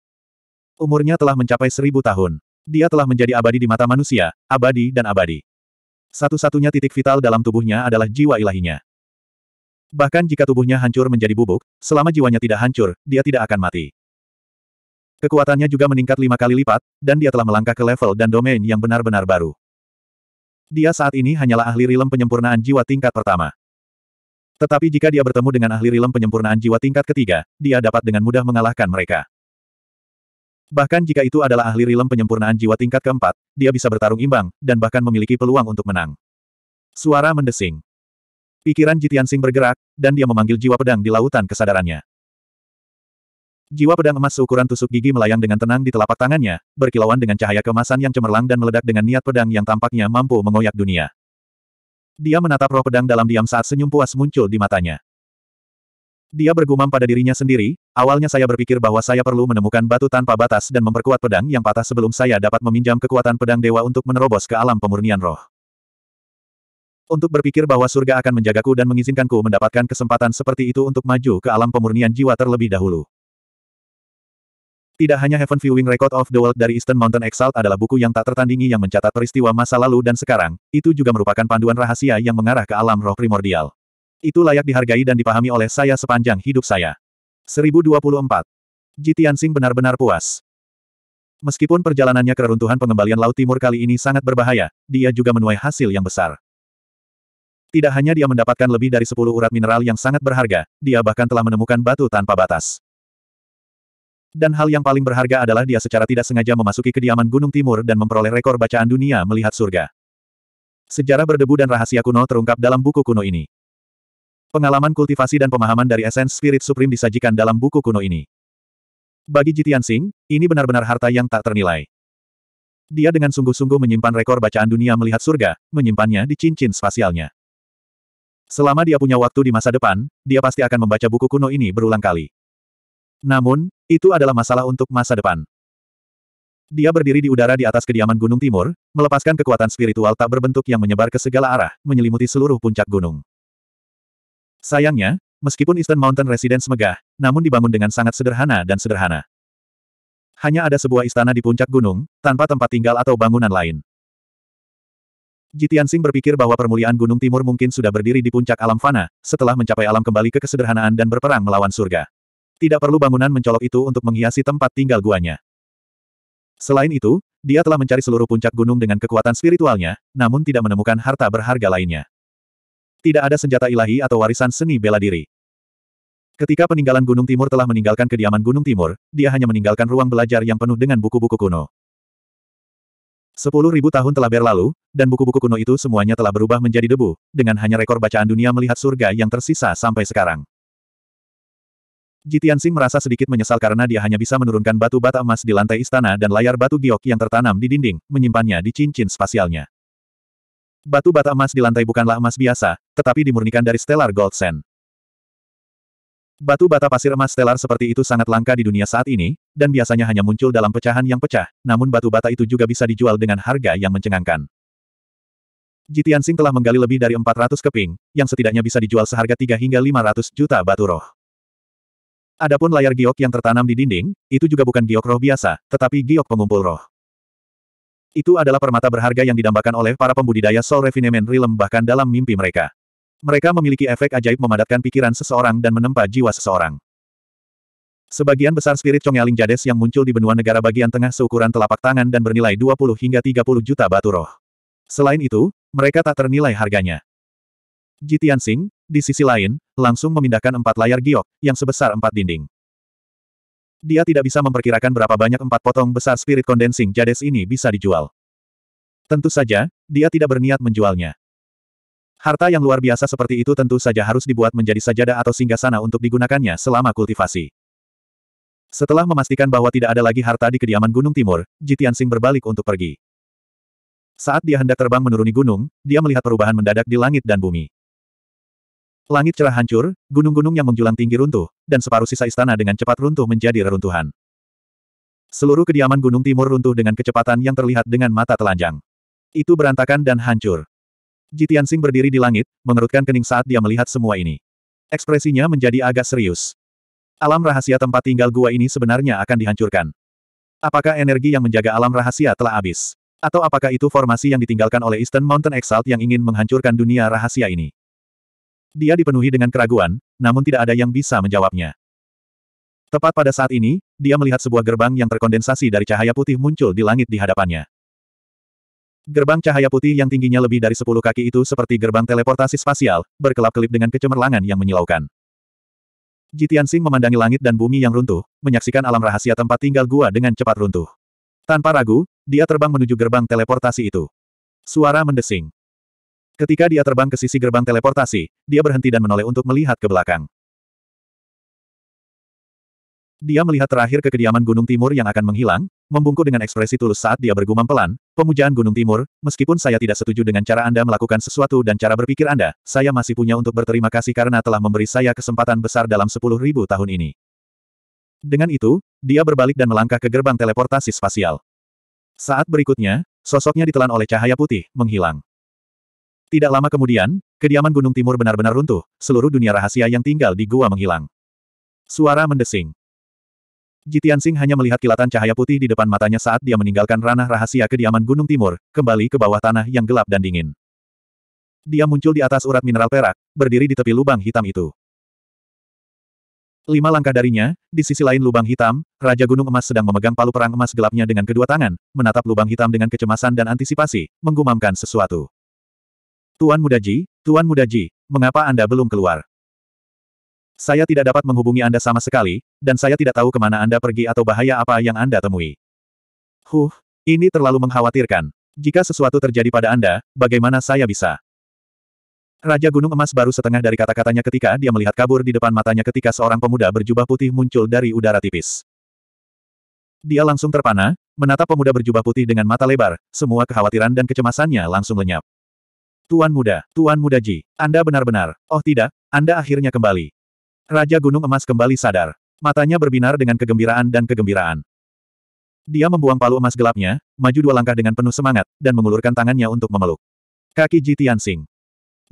Umurnya telah mencapai seribu tahun. Dia telah menjadi abadi di mata manusia, abadi dan abadi. Satu-satunya titik vital dalam tubuhnya adalah jiwa ilahinya. Bahkan jika tubuhnya hancur menjadi bubuk, selama jiwanya tidak hancur, dia tidak akan mati. Kekuatannya juga meningkat lima kali lipat, dan dia telah melangkah ke level dan domain yang benar-benar baru. Dia saat ini hanyalah ahli rilem penyempurnaan jiwa tingkat pertama. Tetapi jika dia bertemu dengan ahli rilem penyempurnaan jiwa tingkat ketiga, dia dapat dengan mudah mengalahkan mereka. Bahkan jika itu adalah ahli rilem penyempurnaan jiwa tingkat keempat, dia bisa bertarung imbang, dan bahkan memiliki peluang untuk menang. Suara mendesing. Pikiran Jitian Sing bergerak, dan dia memanggil jiwa pedang di lautan kesadarannya. Jiwa pedang emas seukuran tusuk gigi melayang dengan tenang di telapak tangannya, berkilauan dengan cahaya kemasan yang cemerlang dan meledak dengan niat pedang yang tampaknya mampu mengoyak dunia. Dia menatap roh pedang dalam diam saat senyum puas muncul di matanya. Dia bergumam pada dirinya sendiri, awalnya saya berpikir bahwa saya perlu menemukan batu tanpa batas dan memperkuat pedang yang patah sebelum saya dapat meminjam kekuatan pedang dewa untuk menerobos ke alam pemurnian roh. Untuk berpikir bahwa surga akan menjagaku dan mengizinkanku mendapatkan kesempatan seperti itu untuk maju ke alam pemurnian jiwa terlebih dahulu. Tidak hanya Heaven Viewing Record of the World dari Eastern Mountain Exalt adalah buku yang tak tertandingi yang mencatat peristiwa masa lalu dan sekarang, itu juga merupakan panduan rahasia yang mengarah ke alam roh primordial. Itu layak dihargai dan dipahami oleh saya sepanjang hidup saya. 1024. Jitiansing benar-benar puas. Meskipun perjalanannya ke reruntuhan pengembalian Laut Timur kali ini sangat berbahaya, dia juga menuai hasil yang besar. Tidak hanya dia mendapatkan lebih dari 10 urat mineral yang sangat berharga, dia bahkan telah menemukan batu tanpa batas. Dan hal yang paling berharga adalah dia secara tidak sengaja memasuki kediaman Gunung Timur dan memperoleh rekor bacaan dunia melihat surga. Sejarah berdebu dan rahasia kuno terungkap dalam buku kuno ini. Pengalaman kultivasi dan pemahaman dari esens Spirit Supreme disajikan dalam buku kuno ini. Bagi Jitian Singh, ini benar-benar harta yang tak ternilai. Dia dengan sungguh-sungguh menyimpan rekor bacaan dunia melihat surga, menyimpannya di cincin spasialnya. Selama dia punya waktu di masa depan, dia pasti akan membaca buku kuno ini berulang kali. Namun, itu adalah masalah untuk masa depan. Dia berdiri di udara di atas kediaman Gunung Timur, melepaskan kekuatan spiritual tak berbentuk yang menyebar ke segala arah, menyelimuti seluruh puncak gunung. Sayangnya, meskipun Eastern Mountain Residence megah, namun dibangun dengan sangat sederhana dan sederhana. Hanya ada sebuah istana di puncak gunung, tanpa tempat tinggal atau bangunan lain. Jitian Singh berpikir bahwa permuliaan Gunung Timur mungkin sudah berdiri di puncak alam fana, setelah mencapai alam kembali ke kesederhanaan dan berperang melawan surga. Tidak perlu bangunan mencolok itu untuk menghiasi tempat tinggal guanya. Selain itu, dia telah mencari seluruh puncak gunung dengan kekuatan spiritualnya, namun tidak menemukan harta berharga lainnya. Tidak ada senjata ilahi atau warisan seni bela diri. Ketika peninggalan Gunung Timur telah meninggalkan kediaman Gunung Timur, dia hanya meninggalkan ruang belajar yang penuh dengan buku-buku kuno. Sepuluh ribu tahun telah berlalu, dan buku-buku kuno itu semuanya telah berubah menjadi debu, dengan hanya rekor bacaan dunia melihat surga yang tersisa sampai sekarang. Jitian Jitiansing merasa sedikit menyesal karena dia hanya bisa menurunkan batu bata emas di lantai istana dan layar batu giok yang tertanam di dinding, menyimpannya di cincin spasialnya. Batu bata emas di lantai bukanlah emas biasa, tetapi dimurnikan dari stellar gold sand. Batu bata pasir emas stellar seperti itu sangat langka di dunia saat ini, dan biasanya hanya muncul dalam pecahan yang pecah, namun batu bata itu juga bisa dijual dengan harga yang mencengangkan. Jitian Jitiansing telah menggali lebih dari 400 keping, yang setidaknya bisa dijual seharga 3 hingga 500 juta batu roh. Adapun layar giok yang tertanam di dinding, itu juga bukan giok roh biasa, tetapi giok pengumpul roh. Itu adalah permata berharga yang didambakan oleh para pembudidaya Soul Refinement Realm bahkan dalam mimpi mereka. Mereka memiliki efek ajaib memadatkan pikiran seseorang dan menempa jiwa seseorang. Sebagian besar spirit Chongyaling Jades yang muncul di benua negara bagian tengah seukuran telapak tangan dan bernilai 20 hingga 30 juta batu roh. Selain itu, mereka tak ternilai harganya. Jitian Tianxing, di sisi lain, langsung memindahkan empat layar giok, yang sebesar empat dinding. Dia tidak bisa memperkirakan berapa banyak empat potong besar spirit condensing jades ini bisa dijual. Tentu saja, dia tidak berniat menjualnya. Harta yang luar biasa seperti itu tentu saja harus dibuat menjadi sajadah atau singgasana untuk digunakannya selama kultivasi. Setelah memastikan bahwa tidak ada lagi harta di kediaman Gunung Timur, Jitian Sing berbalik untuk pergi. Saat dia hendak terbang menuruni gunung, dia melihat perubahan mendadak di langit dan bumi. Langit cerah hancur, gunung-gunung yang menjulang tinggi runtuh, dan separuh sisa istana dengan cepat runtuh menjadi reruntuhan. Seluruh kediaman gunung timur runtuh dengan kecepatan yang terlihat dengan mata telanjang. Itu berantakan dan hancur. Jitian Sing berdiri di langit, mengerutkan kening saat dia melihat semua ini. Ekspresinya menjadi agak serius. Alam rahasia tempat tinggal gua ini sebenarnya akan dihancurkan. Apakah energi yang menjaga alam rahasia telah habis? Atau apakah itu formasi yang ditinggalkan oleh Eastern Mountain Exalt yang ingin menghancurkan dunia rahasia ini? Dia dipenuhi dengan keraguan, namun tidak ada yang bisa menjawabnya. Tepat pada saat ini, dia melihat sebuah gerbang yang terkondensasi dari cahaya putih muncul di langit di hadapannya. Gerbang cahaya putih yang tingginya lebih dari 10 kaki itu seperti gerbang teleportasi spasial, berkelap-kelip dengan kecemerlangan yang menyilaukan. Jitian Sing memandangi langit dan bumi yang runtuh, menyaksikan alam rahasia tempat tinggal gua dengan cepat runtuh. Tanpa ragu, dia terbang menuju gerbang teleportasi itu. Suara mendesing. Ketika dia terbang ke sisi gerbang teleportasi, dia berhenti dan menoleh untuk melihat ke belakang. Dia melihat terakhir ke kediaman Gunung Timur yang akan menghilang, membungkuk dengan ekspresi tulus saat dia bergumam pelan, pemujaan Gunung Timur, meskipun saya tidak setuju dengan cara Anda melakukan sesuatu dan cara berpikir Anda, saya masih punya untuk berterima kasih karena telah memberi saya kesempatan besar dalam sepuluh ribu tahun ini. Dengan itu, dia berbalik dan melangkah ke gerbang teleportasi spasial. Saat berikutnya, sosoknya ditelan oleh cahaya putih, menghilang. Tidak lama kemudian, kediaman Gunung Timur benar-benar runtuh, seluruh dunia rahasia yang tinggal di gua menghilang. Suara mendesing. Jitian Sing hanya melihat kilatan cahaya putih di depan matanya saat dia meninggalkan ranah rahasia kediaman Gunung Timur, kembali ke bawah tanah yang gelap dan dingin. Dia muncul di atas urat mineral perak, berdiri di tepi lubang hitam itu. Lima langkah darinya, di sisi lain lubang hitam, Raja Gunung Emas sedang memegang palu perang emas gelapnya dengan kedua tangan, menatap lubang hitam dengan kecemasan dan antisipasi, menggumamkan sesuatu. Tuan Muda Ji, Tuan Muda Ji, mengapa Anda belum keluar? Saya tidak dapat menghubungi Anda sama sekali, dan saya tidak tahu kemana Anda pergi atau bahaya apa yang Anda temui. Huh, ini terlalu mengkhawatirkan. Jika sesuatu terjadi pada Anda, bagaimana saya bisa? Raja Gunung Emas baru setengah dari kata-katanya ketika dia melihat kabur di depan matanya ketika seorang pemuda berjubah putih muncul dari udara tipis. Dia langsung terpana, menatap pemuda berjubah putih dengan mata lebar, semua kekhawatiran dan kecemasannya langsung lenyap. Tuan Muda, Tuan Muda Ji, Anda benar-benar, oh tidak, Anda akhirnya kembali. Raja Gunung Emas kembali sadar. Matanya berbinar dengan kegembiraan dan kegembiraan. Dia membuang palu emas gelapnya, maju dua langkah dengan penuh semangat, dan mengulurkan tangannya untuk memeluk. Kaki Ji Tianxing.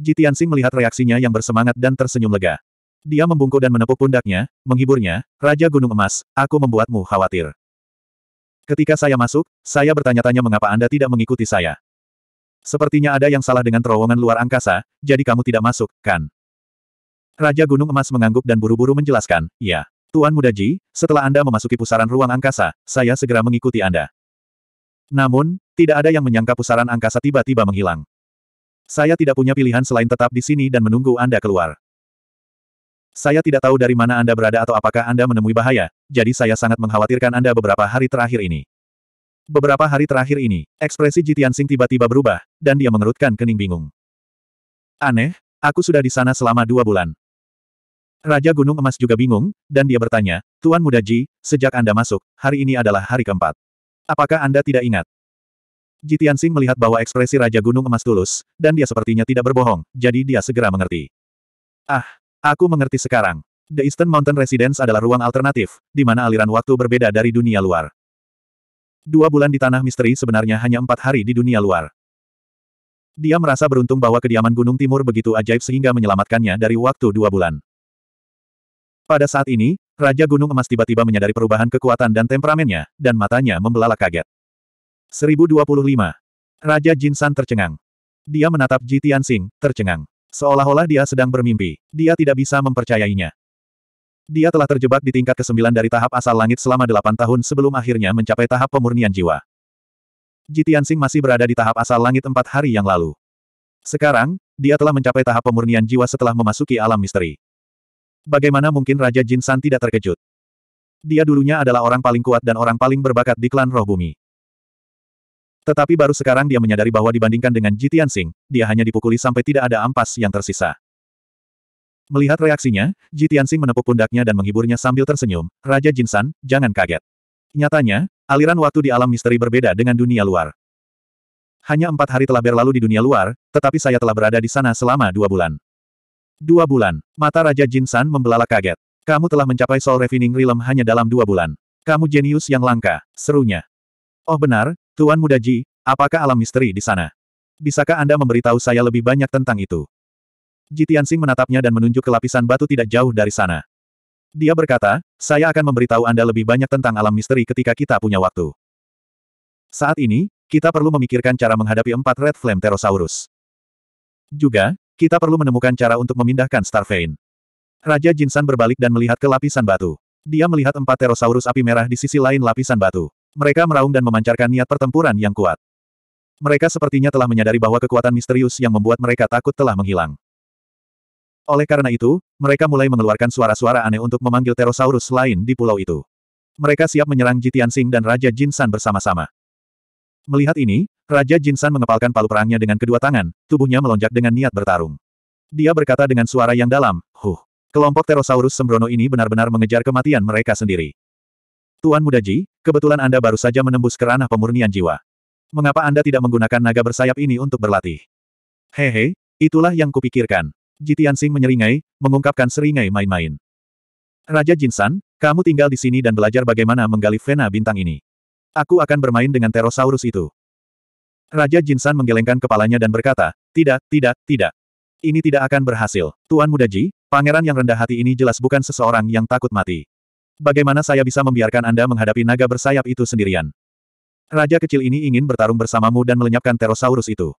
Ji Tianxing melihat reaksinya yang bersemangat dan tersenyum lega. Dia membungkuk dan menepuk pundaknya, menghiburnya, Raja Gunung Emas, aku membuatmu khawatir. Ketika saya masuk, saya bertanya-tanya mengapa Anda tidak mengikuti saya. Sepertinya ada yang salah dengan terowongan luar angkasa, jadi kamu tidak masuk, kan? Raja Gunung Emas mengangguk dan buru-buru menjelaskan, "Ya, Tuan Muda Ji, setelah Anda memasuki pusaran ruang angkasa, saya segera mengikuti Anda. Namun, tidak ada yang menyangka pusaran angkasa tiba-tiba menghilang. Saya tidak punya pilihan selain tetap di sini dan menunggu Anda keluar. Saya tidak tahu dari mana Anda berada atau apakah Anda menemui bahaya, jadi saya sangat mengkhawatirkan Anda beberapa hari terakhir ini. Beberapa hari terakhir ini, ekspresi Jitiansing tiba-tiba berubah, dan dia mengerutkan kening bingung. Aneh, aku sudah di sana selama dua bulan. Raja Gunung Emas juga bingung, dan dia bertanya, Tuan Muda Ji, sejak Anda masuk, hari ini adalah hari keempat. Apakah Anda tidak ingat? Jitiansing melihat bahwa ekspresi Raja Gunung Emas tulus, dan dia sepertinya tidak berbohong, jadi dia segera mengerti. Ah, aku mengerti sekarang. The Eastern Mountain Residence adalah ruang alternatif, di mana aliran waktu berbeda dari dunia luar. Dua bulan di tanah misteri sebenarnya hanya empat hari di dunia luar. Dia merasa beruntung bahwa kediaman Gunung Timur begitu ajaib sehingga menyelamatkannya dari waktu dua bulan. Pada saat ini, Raja Gunung Emas tiba-tiba menyadari perubahan kekuatan dan temperamennya, dan matanya membelalak kaget. 1025. Raja Jin San tercengang. Dia menatap Ji Tian Xing, tercengang. Seolah-olah dia sedang bermimpi. Dia tidak bisa mempercayainya. Dia telah terjebak di tingkat ke-9 dari tahap asal langit selama 8 tahun sebelum akhirnya mencapai tahap pemurnian jiwa. Jitiansing masih berada di tahap asal langit empat hari yang lalu. Sekarang, dia telah mencapai tahap pemurnian jiwa setelah memasuki alam misteri. Bagaimana mungkin Raja Jin San tidak terkejut? Dia dulunya adalah orang paling kuat dan orang paling berbakat di klan roh bumi. Tetapi baru sekarang dia menyadari bahwa dibandingkan dengan Jitian Sing, dia hanya dipukuli sampai tidak ada ampas yang tersisa. Melihat reaksinya, Ji Tianxing menepuk pundaknya dan menghiburnya sambil tersenyum, Raja Jinsan, jangan kaget. Nyatanya, aliran waktu di alam misteri berbeda dengan dunia luar. Hanya empat hari telah berlalu di dunia luar, tetapi saya telah berada di sana selama dua bulan. Dua bulan, mata Raja Jinsan membelalak kaget. Kamu telah mencapai Soul Refining Realm hanya dalam dua bulan. Kamu jenius yang langka, serunya. Oh benar, Tuan Muda Ji, apakah alam misteri di sana? Bisakah Anda memberitahu saya lebih banyak tentang itu? Jitian Sing menatapnya dan menunjuk ke lapisan batu tidak jauh dari sana. Dia berkata, saya akan memberitahu Anda lebih banyak tentang alam misteri ketika kita punya waktu. Saat ini, kita perlu memikirkan cara menghadapi empat Red Flame Pterosaurus. Juga, kita perlu menemukan cara untuk memindahkan Starvein. Raja Jinsan berbalik dan melihat ke lapisan batu. Dia melihat empat Pterosaurus api merah di sisi lain lapisan batu. Mereka meraung dan memancarkan niat pertempuran yang kuat. Mereka sepertinya telah menyadari bahwa kekuatan misterius yang membuat mereka takut telah menghilang. Oleh karena itu, mereka mulai mengeluarkan suara-suara aneh untuk memanggil terosaurus lain di pulau itu. Mereka siap menyerang Jitian Sing dan Raja Jinsan bersama-sama. Melihat ini, Raja Jinsan mengepalkan palu perangnya dengan kedua tangan, tubuhnya melonjak dengan niat bertarung. Dia berkata dengan suara yang dalam, Huh! Kelompok terosaurus sembrono ini benar-benar mengejar kematian mereka sendiri. Tuan muda Ji, kebetulan Anda baru saja menembus ke pemurnian jiwa. Mengapa Anda tidak menggunakan naga bersayap ini untuk berlatih? Hehe, itulah yang kupikirkan. Jitian Sing menyeringai, mengungkapkan seringai main-main. Raja Jinsan, kamu tinggal di sini dan belajar bagaimana menggali vena bintang ini. Aku akan bermain dengan terosaurus itu. Raja Jinsan menggelengkan kepalanya dan berkata, tidak, tidak, tidak. Ini tidak akan berhasil. Tuan Muda Ji, pangeran yang rendah hati ini jelas bukan seseorang yang takut mati. Bagaimana saya bisa membiarkan Anda menghadapi naga bersayap itu sendirian? Raja kecil ini ingin bertarung bersamamu dan melenyapkan terosaurus itu.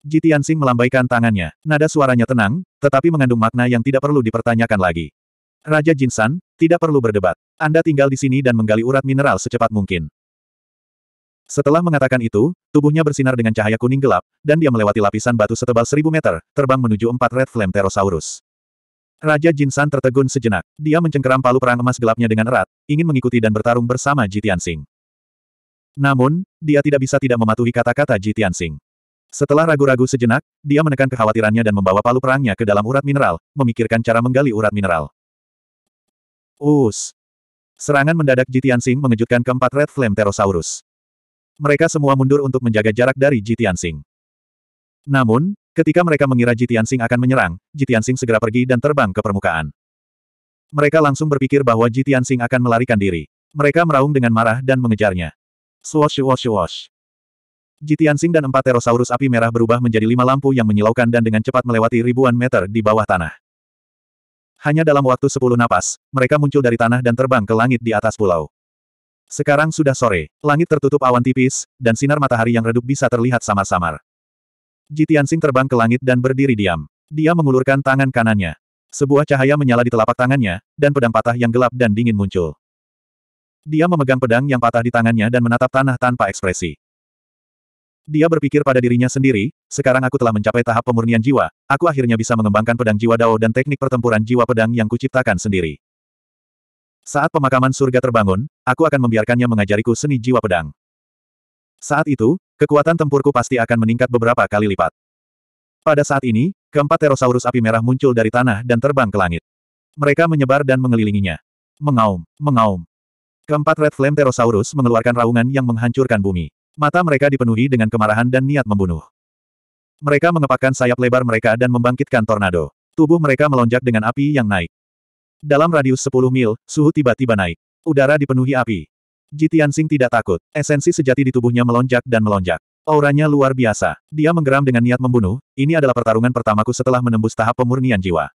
Jitian Tianxing melambaikan tangannya. Nada suaranya tenang, tetapi mengandung makna yang tidak perlu dipertanyakan lagi. Raja Jinsan, tidak perlu berdebat. Anda tinggal di sini dan menggali urat mineral secepat mungkin. Setelah mengatakan itu, tubuhnya bersinar dengan cahaya kuning gelap, dan dia melewati lapisan batu setebal seribu meter, terbang menuju empat Red Flame Pterosaurus. Raja Jinsan tertegun sejenak. Dia mencengkeram palu perang emas gelapnya dengan erat, ingin mengikuti dan bertarung bersama Jitian Tianxing. Namun, dia tidak bisa tidak mematuhi kata-kata Jitian Tianxing. Setelah ragu-ragu sejenak, dia menekan kekhawatirannya dan membawa palu perangnya ke dalam urat mineral, memikirkan cara menggali urat mineral. Us. Serangan mendadak Jitian Sing mengejutkan keempat Red Flame Pterosaurus. Mereka semua mundur untuk menjaga jarak dari Jitian Sing. Namun, ketika mereka mengira Jitian Sing akan menyerang, Jitian Sing segera pergi dan terbang ke permukaan. Mereka langsung berpikir bahwa Jitian Sing akan melarikan diri. Mereka meraung dengan marah dan mengejarnya. Swash swash swash. Jitiansing dan empat terosaurus api merah berubah menjadi lima lampu yang menyilaukan dan dengan cepat melewati ribuan meter di bawah tanah. Hanya dalam waktu sepuluh napas, mereka muncul dari tanah dan terbang ke langit di atas pulau. Sekarang sudah sore, langit tertutup awan tipis, dan sinar matahari yang redup bisa terlihat samar-samar. Jitiansing terbang ke langit dan berdiri diam. Dia mengulurkan tangan kanannya. Sebuah cahaya menyala di telapak tangannya, dan pedang patah yang gelap dan dingin muncul. Dia memegang pedang yang patah di tangannya dan menatap tanah tanpa ekspresi. Dia berpikir pada dirinya sendiri, sekarang aku telah mencapai tahap pemurnian jiwa, aku akhirnya bisa mengembangkan pedang jiwa dao dan teknik pertempuran jiwa pedang yang kuciptakan sendiri. Saat pemakaman surga terbangun, aku akan membiarkannya mengajariku seni jiwa pedang. Saat itu, kekuatan tempurku pasti akan meningkat beberapa kali lipat. Pada saat ini, keempat terosaurus api merah muncul dari tanah dan terbang ke langit. Mereka menyebar dan mengelilinginya. Mengaum, mengaum. Keempat Red Flame terosaurus mengeluarkan raungan yang menghancurkan bumi. Mata mereka dipenuhi dengan kemarahan dan niat membunuh. Mereka mengepakkan sayap lebar mereka dan membangkitkan tornado. Tubuh mereka melonjak dengan api yang naik. Dalam radius 10 mil, suhu tiba-tiba naik. Udara dipenuhi api. Jitiansing tidak takut. Esensi sejati di tubuhnya melonjak dan melonjak. Auranya luar biasa. Dia menggeram dengan niat membunuh, ini adalah pertarungan pertamaku setelah menembus tahap pemurnian jiwa.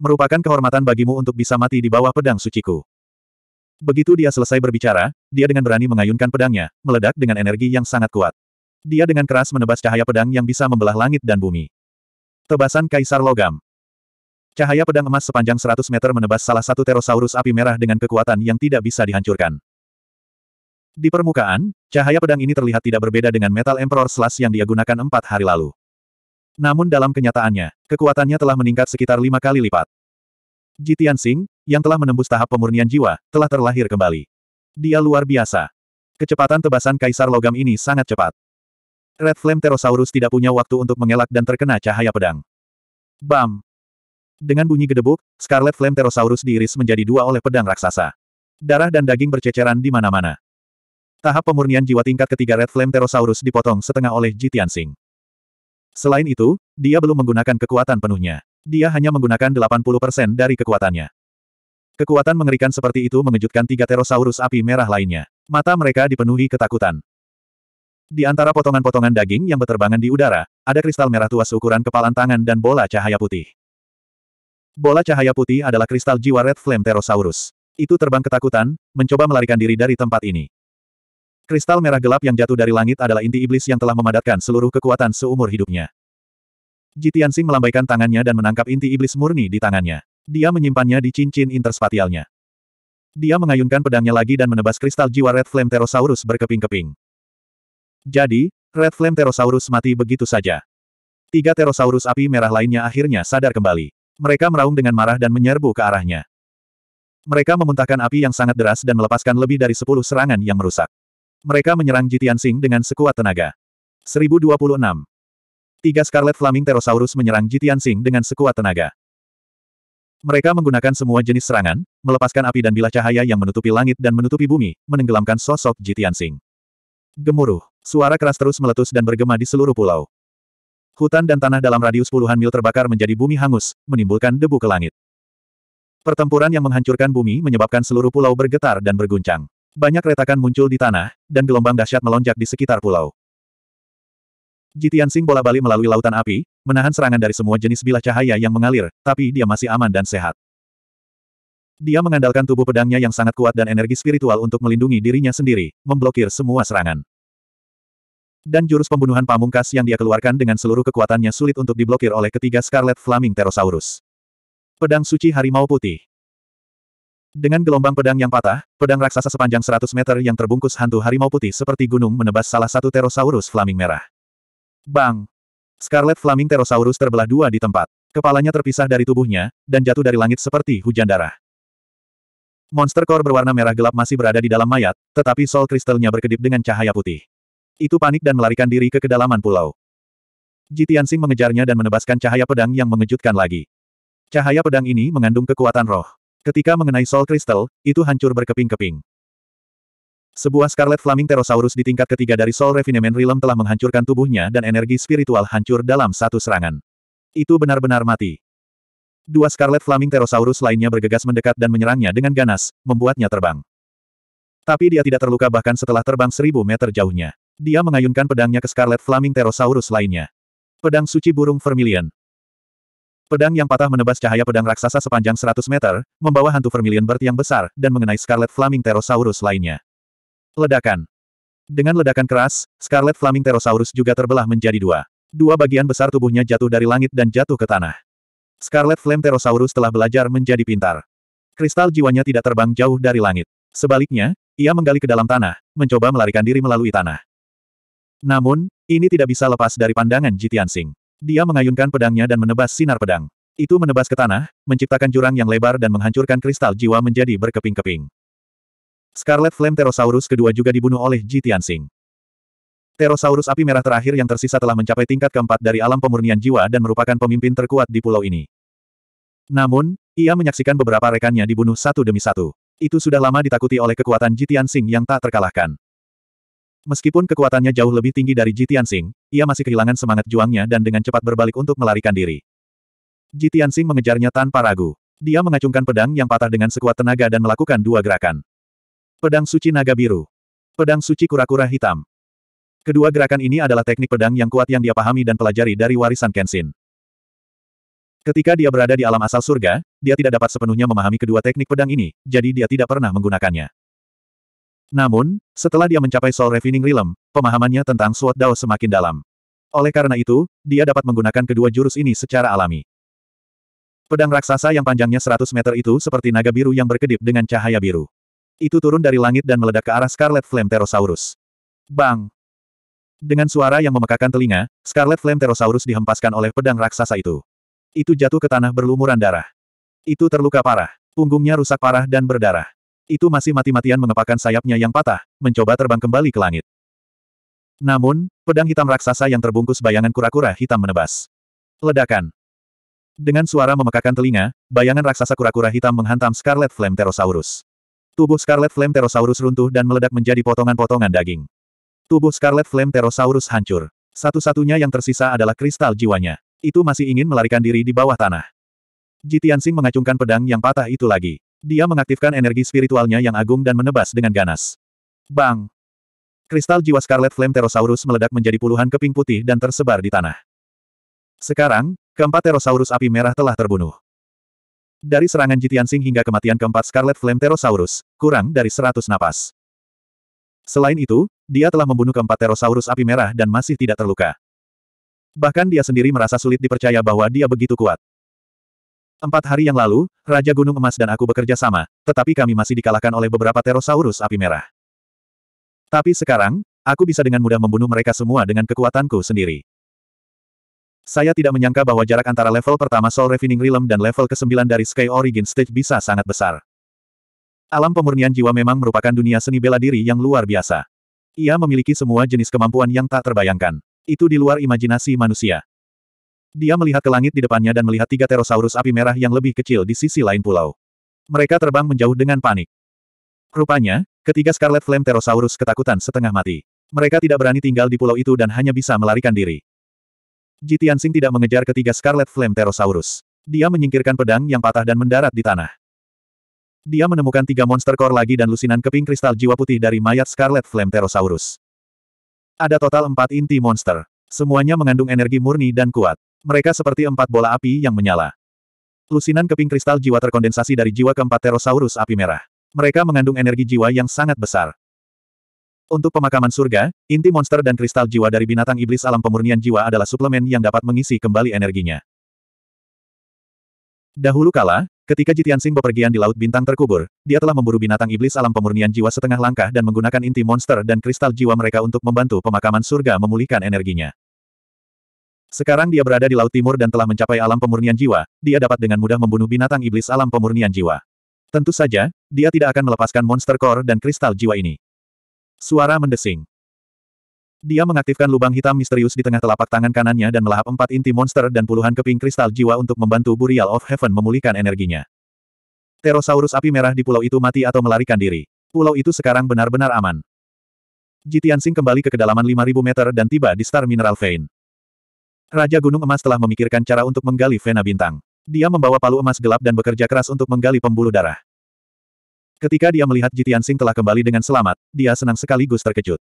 Merupakan kehormatan bagimu untuk bisa mati di bawah pedang suciku. Begitu dia selesai berbicara, dia dengan berani mengayunkan pedangnya, meledak dengan energi yang sangat kuat. Dia dengan keras menebas cahaya pedang yang bisa membelah langit dan bumi. Tebasan Kaisar Logam Cahaya pedang emas sepanjang 100 meter menebas salah satu terosaurus api merah dengan kekuatan yang tidak bisa dihancurkan. Di permukaan, cahaya pedang ini terlihat tidak berbeda dengan Metal Emperor Slash yang dia gunakan empat hari lalu. Namun dalam kenyataannya, kekuatannya telah meningkat sekitar lima kali lipat. Jitian Singh yang telah menembus tahap pemurnian jiwa, telah terlahir kembali. Dia luar biasa. Kecepatan tebasan kaisar logam ini sangat cepat. Red Flame Terosaurus tidak punya waktu untuk mengelak dan terkena cahaya pedang. Bam! Dengan bunyi gedebuk, Scarlet Flame Terosaurus diiris menjadi dua oleh pedang raksasa. Darah dan daging berceceran di mana-mana. Tahap pemurnian jiwa tingkat ketiga Red Flame Terosaurus dipotong setengah oleh Ji Tianxing. Selain itu, dia belum menggunakan kekuatan penuhnya. Dia hanya menggunakan 80% dari kekuatannya. Kekuatan mengerikan seperti itu mengejutkan tiga terosaurus api merah lainnya. Mata mereka dipenuhi ketakutan. Di antara potongan-potongan daging yang berterbangan di udara, ada kristal merah tua seukuran kepalan tangan dan bola cahaya putih. Bola cahaya putih adalah kristal jiwa Red Flame Terosaurus. Itu terbang ketakutan, mencoba melarikan diri dari tempat ini. Kristal merah gelap yang jatuh dari langit adalah inti iblis yang telah memadatkan seluruh kekuatan seumur hidupnya. Jitian Sing melambaikan tangannya dan menangkap inti iblis murni di tangannya. Dia menyimpannya di cincin interspatialnya. Dia mengayunkan pedangnya lagi dan menebas kristal jiwa Red Flame Pterosaurus berkeping-keping. Jadi, Red Flame Pterosaurus mati begitu saja. Tiga Pterosaurus api merah lainnya akhirnya sadar kembali. Mereka meraung dengan marah dan menyerbu ke arahnya. Mereka memuntahkan api yang sangat deras dan melepaskan lebih dari sepuluh serangan yang merusak. Mereka menyerang Jitian Sing dengan sekuat tenaga. 1026. Tiga Scarlet Flaming Pterosaurus menyerang Jitian Sing dengan sekuat tenaga. Mereka menggunakan semua jenis serangan, melepaskan api dan bilah cahaya yang menutupi langit dan menutupi bumi, menenggelamkan sosok Jitian Sing. Gemuruh. Suara keras terus meletus dan bergema di seluruh pulau. Hutan dan tanah dalam radius puluhan mil terbakar menjadi bumi hangus, menimbulkan debu ke langit. Pertempuran yang menghancurkan bumi menyebabkan seluruh pulau bergetar dan berguncang. Banyak retakan muncul di tanah, dan gelombang dahsyat melonjak di sekitar pulau. Jitian Sing bola balik melalui lautan api, menahan serangan dari semua jenis bilah cahaya yang mengalir, tapi dia masih aman dan sehat. Dia mengandalkan tubuh pedangnya yang sangat kuat dan energi spiritual untuk melindungi dirinya sendiri, memblokir semua serangan. Dan jurus pembunuhan pamungkas yang dia keluarkan dengan seluruh kekuatannya sulit untuk diblokir oleh ketiga Scarlet Flaming Pterosaurus. Pedang Suci Harimau Putih dengan gelombang pedang yang patah, pedang raksasa sepanjang 100 meter yang terbungkus hantu harimau putih seperti gunung menebas salah satu Pterosaurus Flaming Merah. Bang! Scarlet Flaming Pterosaurus terbelah dua di tempat. Kepalanya terpisah dari tubuhnya, dan jatuh dari langit seperti hujan darah. Monster core berwarna merah gelap masih berada di dalam mayat, tetapi Soul Crystal-nya berkedip dengan cahaya putih. Itu panik dan melarikan diri ke kedalaman pulau. Jitiansing mengejarnya dan menebaskan cahaya pedang yang mengejutkan lagi. Cahaya pedang ini mengandung kekuatan roh. Ketika mengenai Soul Crystal, itu hancur berkeping-keping. Sebuah Scarlet Flaming Pterosaurus di tingkat ketiga dari Soul Refinement Realm telah menghancurkan tubuhnya dan energi spiritual hancur dalam satu serangan. Itu benar-benar mati. Dua Scarlet Flaming Pterosaurus lainnya bergegas mendekat dan menyerangnya dengan ganas, membuatnya terbang. Tapi dia tidak terluka bahkan setelah terbang seribu meter jauhnya. Dia mengayunkan pedangnya ke Scarlet Flaming Pterosaurus lainnya. Pedang Suci Burung Vermilion. Pedang yang patah menebas cahaya pedang raksasa sepanjang 100 meter, membawa hantu vermilion bird yang besar, dan mengenai Scarlet Flaming Pterosaurus lainnya. Ledakan. Dengan ledakan keras, Scarlet Flaming Pterosaurus juga terbelah menjadi dua. Dua bagian besar tubuhnya jatuh dari langit dan jatuh ke tanah. Scarlet Flame Pterosaurus telah belajar menjadi pintar. Kristal jiwanya tidak terbang jauh dari langit. Sebaliknya, ia menggali ke dalam tanah, mencoba melarikan diri melalui tanah. Namun, ini tidak bisa lepas dari pandangan Jitian Sing. Dia mengayunkan pedangnya dan menebas sinar pedang. Itu menebas ke tanah, menciptakan jurang yang lebar dan menghancurkan kristal jiwa menjadi berkeping-keping. Scarlet Flame Pterosaurus kedua juga dibunuh oleh Ji Tianxing. Pterosaurus api merah terakhir yang tersisa telah mencapai tingkat keempat dari alam pemurnian jiwa dan merupakan pemimpin terkuat di pulau ini. Namun, ia menyaksikan beberapa rekannya dibunuh satu demi satu. Itu sudah lama ditakuti oleh kekuatan Jitian Sing yang tak terkalahkan. Meskipun kekuatannya jauh lebih tinggi dari Jitian Sing, ia masih kehilangan semangat juangnya dan dengan cepat berbalik untuk melarikan diri. Jitian Sing mengejarnya tanpa ragu. Dia mengacungkan pedang yang patah dengan sekuat tenaga dan melakukan dua gerakan. Pedang Suci Naga Biru. Pedang Suci Kura-Kura Hitam. Kedua gerakan ini adalah teknik pedang yang kuat yang dia pahami dan pelajari dari warisan Kenshin. Ketika dia berada di alam asal surga, dia tidak dapat sepenuhnya memahami kedua teknik pedang ini, jadi dia tidak pernah menggunakannya. Namun, setelah dia mencapai Soul Refining Realm, pemahamannya tentang Sword Dao semakin dalam. Oleh karena itu, dia dapat menggunakan kedua jurus ini secara alami. Pedang raksasa yang panjangnya 100 meter itu seperti naga biru yang berkedip dengan cahaya biru. Itu turun dari langit dan meledak ke arah Scarlet Flame Pterosaurus. Bang! Dengan suara yang memekakan telinga, Scarlet Flame Pterosaurus dihempaskan oleh pedang raksasa itu. Itu jatuh ke tanah berlumuran darah. Itu terluka parah. Punggungnya rusak parah dan berdarah. Itu masih mati-matian mengepakkan sayapnya yang patah, mencoba terbang kembali ke langit. Namun, pedang hitam raksasa yang terbungkus bayangan kura-kura hitam menebas. Ledakan. Dengan suara memekakan telinga, bayangan raksasa kura-kura hitam menghantam Scarlet Flame Pterosaurus. Tubuh Scarlet Flame Terosaurus runtuh dan meledak menjadi potongan-potongan daging. Tubuh Scarlet Flame Terosaurus hancur. Satu-satunya yang tersisa adalah kristal jiwanya. Itu masih ingin melarikan diri di bawah tanah. Jitiansing mengacungkan pedang yang patah itu lagi. Dia mengaktifkan energi spiritualnya yang agung dan menebas dengan ganas. Bang! Kristal jiwa Scarlet Flame Terosaurus meledak menjadi puluhan keping putih dan tersebar di tanah. Sekarang, keempat Terosaurus api merah telah terbunuh. Dari serangan Jitiansing hingga kematian keempat Scarlet Flame Terosaurus, kurang dari 100 napas. Selain itu, dia telah membunuh keempat Terosaurus api merah dan masih tidak terluka. Bahkan dia sendiri merasa sulit dipercaya bahwa dia begitu kuat. Empat hari yang lalu, Raja Gunung Emas dan aku bekerja sama, tetapi kami masih dikalahkan oleh beberapa Terosaurus api merah. Tapi sekarang, aku bisa dengan mudah membunuh mereka semua dengan kekuatanku sendiri. Saya tidak menyangka bahwa jarak antara level pertama Soul Refining Realm dan level ke-9 dari Sky Origin Stage bisa sangat besar. Alam pemurnian jiwa memang merupakan dunia seni bela diri yang luar biasa. Ia memiliki semua jenis kemampuan yang tak terbayangkan. Itu di luar imajinasi manusia. Dia melihat ke langit di depannya dan melihat tiga terosaurus api merah yang lebih kecil di sisi lain pulau. Mereka terbang menjauh dengan panik. Rupanya, ketiga Scarlet Flame Terosaurus ketakutan setengah mati. Mereka tidak berani tinggal di pulau itu dan hanya bisa melarikan diri. Ji Tianxing tidak mengejar ketiga Scarlet Flame Pterosaurus. Dia menyingkirkan pedang yang patah dan mendarat di tanah. Dia menemukan tiga monster core lagi dan lusinan keping kristal jiwa putih dari mayat Scarlet Flame Pterosaurus. Ada total empat inti monster. Semuanya mengandung energi murni dan kuat. Mereka seperti empat bola api yang menyala. Lusinan keping kristal jiwa terkondensasi dari jiwa keempat Pterosaurus api merah. Mereka mengandung energi jiwa yang sangat besar. Untuk pemakaman surga, inti monster dan kristal jiwa dari binatang iblis alam pemurnian jiwa adalah suplemen yang dapat mengisi kembali energinya. Dahulu kala, ketika Jitian Sing bepergian di Laut Bintang Terkubur, dia telah memburu binatang iblis alam pemurnian jiwa setengah langkah dan menggunakan inti monster dan kristal jiwa mereka untuk membantu pemakaman surga memulihkan energinya. Sekarang dia berada di Laut Timur dan telah mencapai alam pemurnian jiwa, dia dapat dengan mudah membunuh binatang iblis alam pemurnian jiwa. Tentu saja, dia tidak akan melepaskan monster core dan kristal jiwa ini. Suara mendesing. Dia mengaktifkan lubang hitam misterius di tengah telapak tangan kanannya dan melahap empat inti monster dan puluhan keping kristal jiwa untuk membantu Burial of Heaven memulihkan energinya. Terosaurus api merah di pulau itu mati atau melarikan diri. Pulau itu sekarang benar-benar aman. Jitiansing kembali ke kedalaman 5000 meter dan tiba di Star Mineral Vein. Raja Gunung Emas telah memikirkan cara untuk menggali Vena Bintang. Dia membawa palu emas gelap dan bekerja keras untuk menggali pembuluh darah. Ketika dia melihat Jitian Sing telah kembali dengan selamat, dia senang sekaligus terkejut.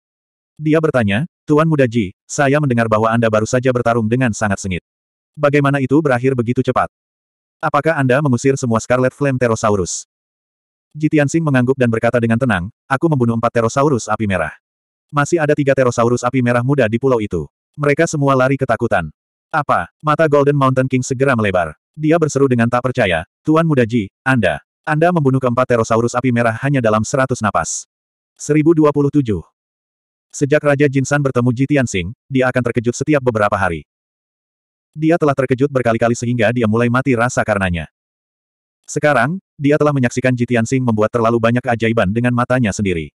Dia bertanya, Tuan Muda Ji, saya mendengar bahwa Anda baru saja bertarung dengan sangat sengit. Bagaimana itu berakhir begitu cepat? Apakah Anda mengusir semua Scarlet Flame Pterosaurus? Jitian Sing mengangguk dan berkata dengan tenang, aku membunuh empat Pterosaurus api merah. Masih ada tiga Pterosaurus api merah muda di pulau itu. Mereka semua lari ketakutan. Apa? Mata Golden Mountain King segera melebar. Dia berseru dengan tak percaya, Tuan Muda Ji, Anda. Anda membunuh keempat terosaurus api merah hanya dalam 100 napas. 1027. Sejak Raja Jinsan bertemu Ji Tianxing, dia akan terkejut setiap beberapa hari. Dia telah terkejut berkali-kali sehingga dia mulai mati rasa karenanya. Sekarang, dia telah menyaksikan Ji Tianxing membuat terlalu banyak keajaiban dengan matanya sendiri.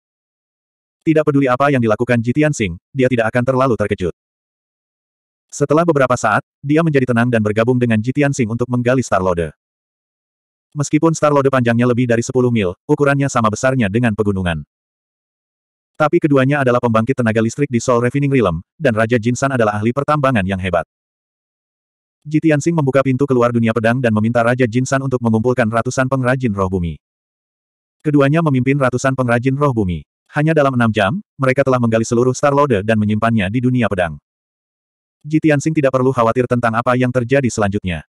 Tidak peduli apa yang dilakukan Ji Tianxing, dia tidak akan terlalu terkejut. Setelah beberapa saat, dia menjadi tenang dan bergabung dengan Ji Tianxing untuk menggali Star Loader. Meskipun Star Lode panjangnya lebih dari 10 mil, ukurannya sama besarnya dengan pegunungan. Tapi keduanya adalah pembangkit tenaga listrik di Soul Refining Realm, dan Raja Jinsan adalah ahli pertambangan yang hebat. Jitian Sing membuka pintu keluar dunia pedang dan meminta Raja Jinsan untuk mengumpulkan ratusan pengrajin roh bumi. Keduanya memimpin ratusan pengrajin roh bumi. Hanya dalam enam jam, mereka telah menggali seluruh Star Lode dan menyimpannya di dunia pedang. Jitian Sing tidak perlu khawatir tentang apa yang terjadi selanjutnya.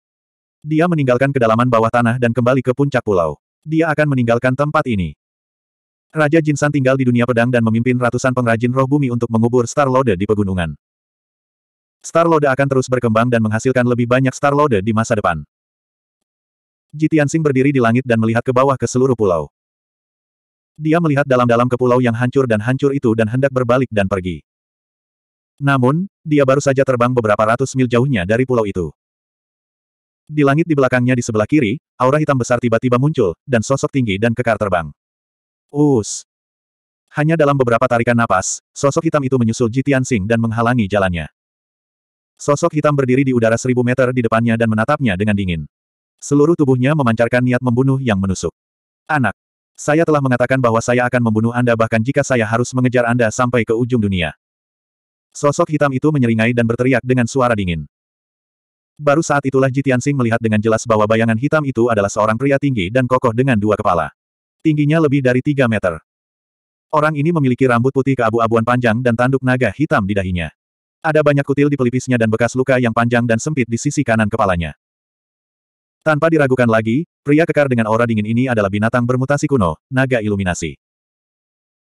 Dia meninggalkan kedalaman bawah tanah dan kembali ke puncak pulau. Dia akan meninggalkan tempat ini. Raja Jinsan tinggal di dunia pedang dan memimpin ratusan pengrajin roh bumi untuk mengubur Star Starlode di pegunungan. Star Starlode akan terus berkembang dan menghasilkan lebih banyak Star Starlode di masa depan. Jitiansing berdiri di langit dan melihat ke bawah ke seluruh pulau. Dia melihat dalam-dalam ke pulau yang hancur dan hancur itu dan hendak berbalik dan pergi. Namun, dia baru saja terbang beberapa ratus mil jauhnya dari pulau itu. Di langit di belakangnya di sebelah kiri, aura hitam besar tiba-tiba muncul, dan sosok tinggi dan kekar terbang. Us! Hanya dalam beberapa tarikan napas, sosok hitam itu menyusul Ji Tianxing dan menghalangi jalannya. Sosok hitam berdiri di udara seribu meter di depannya dan menatapnya dengan dingin. Seluruh tubuhnya memancarkan niat membunuh yang menusuk. Anak! Saya telah mengatakan bahwa saya akan membunuh Anda bahkan jika saya harus mengejar Anda sampai ke ujung dunia. Sosok hitam itu menyeringai dan berteriak dengan suara dingin. Baru saat itulah Ji Tianxing melihat dengan jelas bahwa bayangan hitam itu adalah seorang pria tinggi dan kokoh dengan dua kepala. Tingginya lebih dari tiga meter. Orang ini memiliki rambut putih keabu-abuan panjang dan tanduk naga hitam di dahinya. Ada banyak kutil di pelipisnya dan bekas luka yang panjang dan sempit di sisi kanan kepalanya. Tanpa diragukan lagi, pria kekar dengan aura dingin ini adalah binatang bermutasi kuno, naga iluminasi.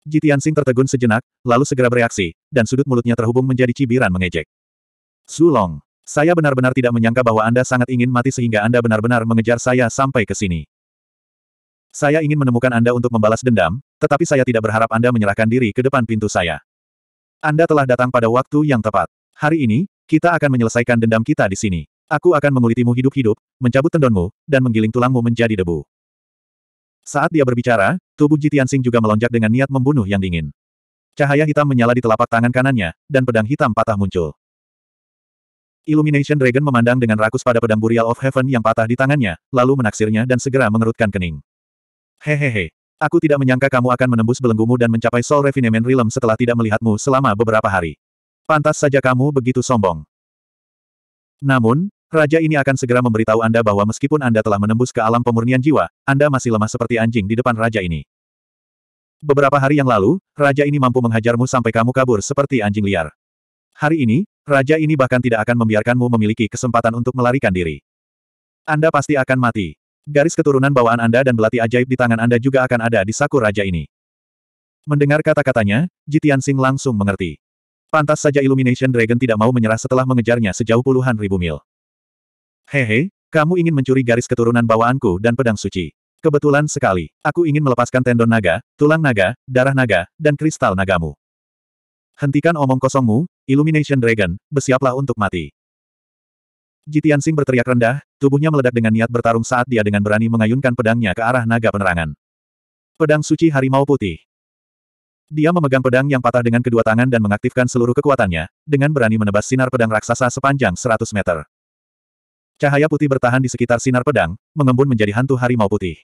Jitian Sing tertegun sejenak, lalu segera bereaksi, dan sudut mulutnya terhubung menjadi cibiran mengejek. Zulong. Saya benar-benar tidak menyangka bahwa Anda sangat ingin mati sehingga Anda benar-benar mengejar saya sampai ke sini. Saya ingin menemukan Anda untuk membalas dendam, tetapi saya tidak berharap Anda menyerahkan diri ke depan pintu saya. Anda telah datang pada waktu yang tepat. Hari ini, kita akan menyelesaikan dendam kita di sini. Aku akan mengulitimu hidup-hidup, mencabut tendonmu, dan menggiling tulangmu menjadi debu. Saat dia berbicara, tubuh Tianxing juga melonjak dengan niat membunuh yang dingin. Cahaya hitam menyala di telapak tangan kanannya, dan pedang hitam patah muncul. Illumination Dragon memandang dengan rakus pada pedang Burial of Heaven yang patah di tangannya, lalu menaksirnya dan segera mengerutkan kening. Hehehe. Aku tidak menyangka kamu akan menembus belenggumu dan mencapai Soul Refinement Realm setelah tidak melihatmu selama beberapa hari. Pantas saja kamu begitu sombong. Namun, raja ini akan segera memberitahu Anda bahwa meskipun Anda telah menembus ke alam pemurnian jiwa, Anda masih lemah seperti anjing di depan raja ini. Beberapa hari yang lalu, raja ini mampu menghajarmu sampai kamu kabur seperti anjing liar. Hari ini, Raja ini bahkan tidak akan membiarkanmu memiliki kesempatan untuk melarikan diri. Anda pasti akan mati. Garis keturunan bawaan Anda dan belati ajaib di tangan Anda juga akan ada di saku raja ini. Mendengar kata-katanya, Jitian Sing langsung mengerti. Pantas saja Illumination Dragon tidak mau menyerah setelah mengejarnya sejauh puluhan ribu mil. Hehe, kamu ingin mencuri garis keturunan bawaanku dan pedang suci. Kebetulan sekali, aku ingin melepaskan tendon naga, tulang naga, darah naga, dan kristal nagamu. Hentikan omong kosongmu, Illumination Dragon, bersiaplah untuk mati. Jitian Sing berteriak rendah, tubuhnya meledak dengan niat bertarung saat dia dengan berani mengayunkan pedangnya ke arah naga penerangan. Pedang suci harimau putih. Dia memegang pedang yang patah dengan kedua tangan dan mengaktifkan seluruh kekuatannya, dengan berani menebas sinar pedang raksasa sepanjang 100 meter. Cahaya putih bertahan di sekitar sinar pedang, mengembun menjadi hantu harimau putih.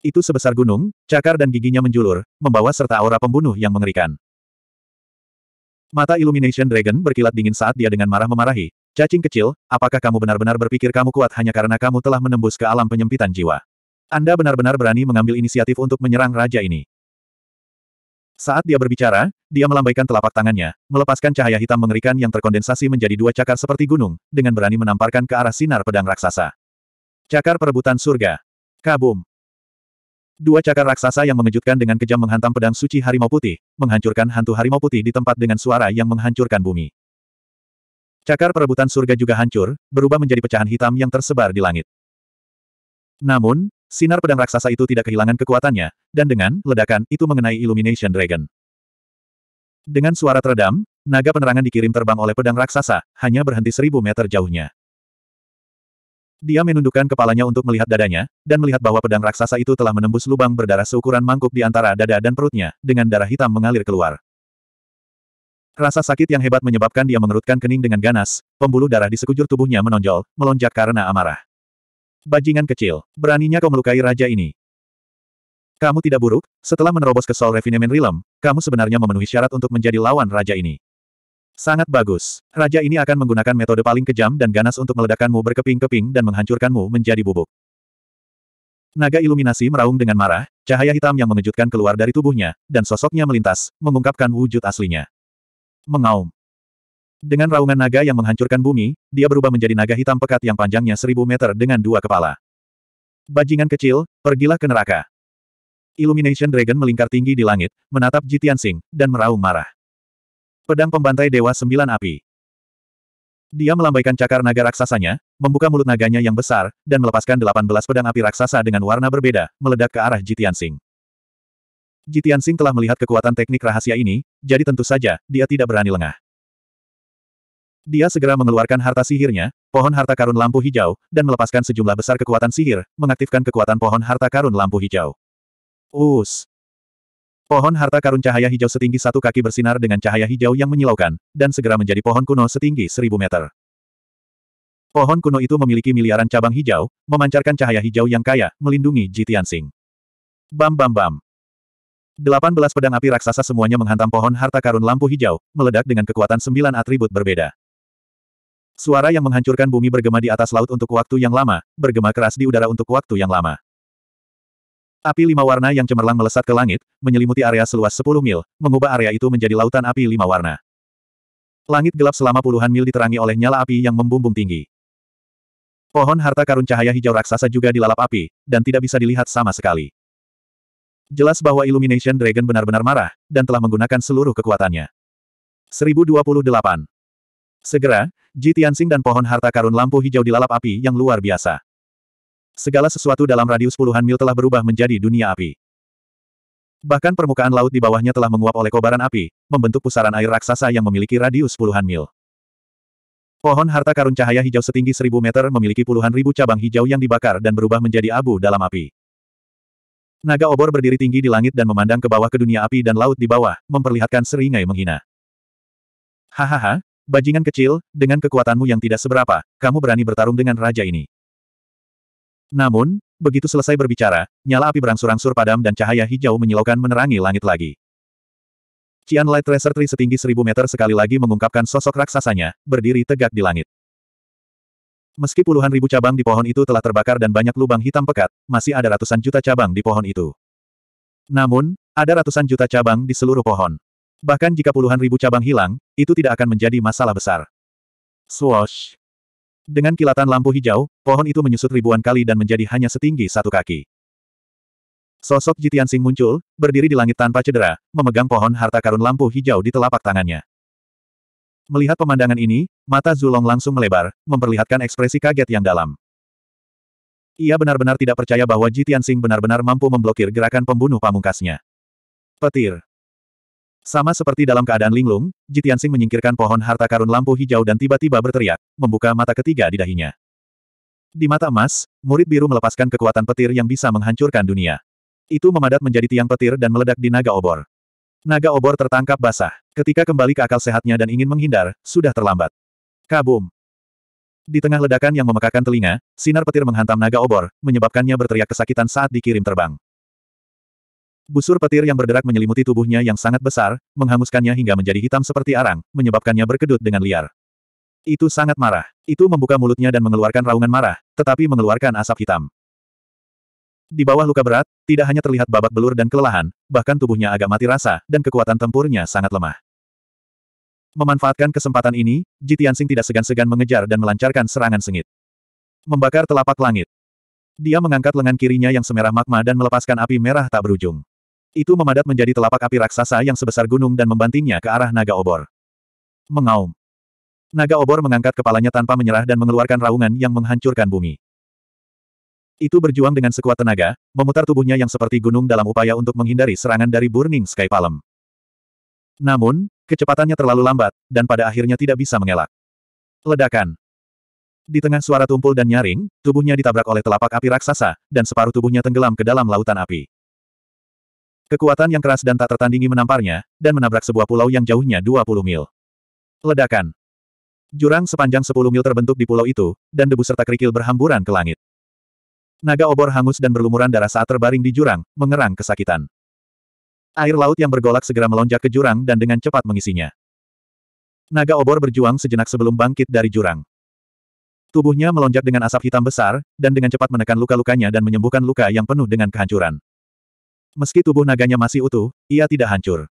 Itu sebesar gunung, cakar dan giginya menjulur, membawa serta aura pembunuh yang mengerikan. Mata Illumination Dragon berkilat dingin saat dia dengan marah memarahi. Cacing kecil, apakah kamu benar-benar berpikir kamu kuat hanya karena kamu telah menembus ke alam penyempitan jiwa? Anda benar-benar berani mengambil inisiatif untuk menyerang raja ini. Saat dia berbicara, dia melambaikan telapak tangannya, melepaskan cahaya hitam mengerikan yang terkondensasi menjadi dua cakar seperti gunung, dengan berani menamparkan ke arah sinar pedang raksasa. Cakar perebutan surga. Kabum. Dua cakar raksasa yang mengejutkan dengan kejam menghantam pedang suci harimau putih, menghancurkan hantu harimau putih di tempat dengan suara yang menghancurkan bumi. Cakar perebutan surga juga hancur, berubah menjadi pecahan hitam yang tersebar di langit. Namun, sinar pedang raksasa itu tidak kehilangan kekuatannya, dan dengan ledakan itu mengenai Illumination Dragon. Dengan suara teredam, naga penerangan dikirim terbang oleh pedang raksasa, hanya berhenti seribu meter jauhnya. Dia menundukkan kepalanya untuk melihat dadanya, dan melihat bahwa pedang raksasa itu telah menembus lubang berdarah seukuran mangkuk di antara dada dan perutnya, dengan darah hitam mengalir keluar. Rasa sakit yang hebat menyebabkan dia mengerutkan kening dengan ganas, pembuluh darah di sekujur tubuhnya menonjol, melonjak karena amarah. Bajingan kecil, beraninya kau melukai raja ini. Kamu tidak buruk, setelah menerobos ke Sol Refinement Realm, kamu sebenarnya memenuhi syarat untuk menjadi lawan raja ini. Sangat bagus. Raja ini akan menggunakan metode paling kejam dan ganas untuk meledakkanmu berkeping-keping dan menghancurkanmu menjadi bubuk. Naga iluminasi meraung dengan marah, cahaya hitam yang mengejutkan keluar dari tubuhnya, dan sosoknya melintas, mengungkapkan wujud aslinya. Mengaum. Dengan raungan naga yang menghancurkan bumi, dia berubah menjadi naga hitam pekat yang panjangnya seribu meter dengan dua kepala. Bajingan kecil, pergilah ke neraka. Illumination Dragon melingkar tinggi di langit, menatap Jitian Sing, dan meraung marah. Pedang pembantai Dewa Sembilan Api. Dia melambaikan cakar naga raksasanya, membuka mulut naganya yang besar, dan melepaskan delapan belas pedang api raksasa dengan warna berbeda, meledak ke arah Jitian Sing. Jitian Sing telah melihat kekuatan teknik rahasia ini, jadi tentu saja, dia tidak berani lengah. Dia segera mengeluarkan harta sihirnya, pohon harta karun lampu hijau, dan melepaskan sejumlah besar kekuatan sihir, mengaktifkan kekuatan pohon harta karun lampu hijau. Us! Pohon harta karun cahaya hijau setinggi satu kaki bersinar dengan cahaya hijau yang menyilaukan, dan segera menjadi pohon kuno setinggi seribu meter. Pohon kuno itu memiliki miliaran cabang hijau, memancarkan cahaya hijau yang kaya, melindungi Ji Tianxing. Bam bam bam. Delapan belas pedang api raksasa semuanya menghantam pohon harta karun lampu hijau, meledak dengan kekuatan sembilan atribut berbeda. Suara yang menghancurkan bumi bergema di atas laut untuk waktu yang lama, bergema keras di udara untuk waktu yang lama. Api lima warna yang cemerlang melesat ke langit, menyelimuti area seluas 10 mil, mengubah area itu menjadi lautan api lima warna. Langit gelap selama puluhan mil diterangi oleh nyala api yang membumbung tinggi. Pohon harta karun cahaya hijau raksasa juga dilalap api, dan tidak bisa dilihat sama sekali. Jelas bahwa Illumination Dragon benar-benar marah, dan telah menggunakan seluruh kekuatannya. 1028. Segera, Ji Tianxing dan pohon harta karun lampu hijau dilalap api yang luar biasa. Segala sesuatu dalam radius puluhan mil telah berubah menjadi dunia api. Bahkan permukaan laut di bawahnya telah menguap oleh kobaran api, membentuk pusaran air raksasa yang memiliki radius puluhan mil. Pohon harta karun cahaya hijau setinggi seribu meter memiliki puluhan ribu cabang hijau yang dibakar dan berubah menjadi abu dalam api. Naga obor berdiri tinggi di langit dan memandang ke bawah ke dunia api dan laut di bawah, memperlihatkan seringai menghina. Hahaha, bajingan kecil, dengan kekuatanmu yang tidak seberapa, kamu berani bertarung dengan raja ini. Namun, begitu selesai berbicara, nyala api berangsur-angsur padam dan cahaya hijau menyilaukan menerangi langit lagi. Qian Light Tracer Tree setinggi seribu meter sekali lagi mengungkapkan sosok raksasanya, berdiri tegak di langit. Meski puluhan ribu cabang di pohon itu telah terbakar dan banyak lubang hitam pekat, masih ada ratusan juta cabang di pohon itu. Namun, ada ratusan juta cabang di seluruh pohon. Bahkan jika puluhan ribu cabang hilang, itu tidak akan menjadi masalah besar. Swoosh! Dengan kilatan lampu hijau, pohon itu menyusut ribuan kali dan menjadi hanya setinggi satu kaki. Sosok Jitian Jitiansing muncul, berdiri di langit tanpa cedera, memegang pohon harta karun lampu hijau di telapak tangannya. Melihat pemandangan ini, mata Zulong langsung melebar, memperlihatkan ekspresi kaget yang dalam. Ia benar-benar tidak percaya bahwa Jitian Jitiansing benar-benar mampu memblokir gerakan pembunuh pamungkasnya. Petir. Sama seperti dalam keadaan linglung, Jitiansing menyingkirkan pohon harta karun lampu hijau dan tiba-tiba berteriak, membuka mata ketiga di dahinya. Di mata emas, murid biru melepaskan kekuatan petir yang bisa menghancurkan dunia. Itu memadat menjadi tiang petir dan meledak di naga obor. Naga obor tertangkap basah. Ketika kembali ke akal sehatnya dan ingin menghindar, sudah terlambat. Kabum! Di tengah ledakan yang memekakan telinga, sinar petir menghantam naga obor, menyebabkannya berteriak kesakitan saat dikirim terbang. Busur petir yang berderak menyelimuti tubuhnya yang sangat besar, menghanguskannya hingga menjadi hitam seperti arang, menyebabkannya berkedut dengan liar. Itu sangat marah. Itu membuka mulutnya dan mengeluarkan raungan marah, tetapi mengeluarkan asap hitam. Di bawah luka berat, tidak hanya terlihat babak belur dan kelelahan, bahkan tubuhnya agak mati rasa, dan kekuatan tempurnya sangat lemah. Memanfaatkan kesempatan ini, Jitiansing tidak segan-segan mengejar dan melancarkan serangan sengit. Membakar telapak langit. Dia mengangkat lengan kirinya yang semerah magma dan melepaskan api merah tak berujung. Itu memadat menjadi telapak api raksasa yang sebesar gunung dan membantingnya ke arah naga obor. Mengaum. Naga obor mengangkat kepalanya tanpa menyerah dan mengeluarkan raungan yang menghancurkan bumi. Itu berjuang dengan sekuat tenaga, memutar tubuhnya yang seperti gunung dalam upaya untuk menghindari serangan dari Burning Sky Palm. Namun, kecepatannya terlalu lambat, dan pada akhirnya tidak bisa mengelak. Ledakan. Di tengah suara tumpul dan nyaring, tubuhnya ditabrak oleh telapak api raksasa, dan separuh tubuhnya tenggelam ke dalam lautan api. Kekuatan yang keras dan tak tertandingi menamparnya, dan menabrak sebuah pulau yang jauhnya 20 mil. Ledakan. Jurang sepanjang 10 mil terbentuk di pulau itu, dan debu serta kerikil berhamburan ke langit. Naga obor hangus dan berlumuran darah saat terbaring di jurang, mengerang kesakitan. Air laut yang bergolak segera melonjak ke jurang dan dengan cepat mengisinya. Naga obor berjuang sejenak sebelum bangkit dari jurang. Tubuhnya melonjak dengan asap hitam besar, dan dengan cepat menekan luka-lukanya dan menyembuhkan luka yang penuh dengan kehancuran. Meski tubuh naganya masih utuh, ia tidak hancur.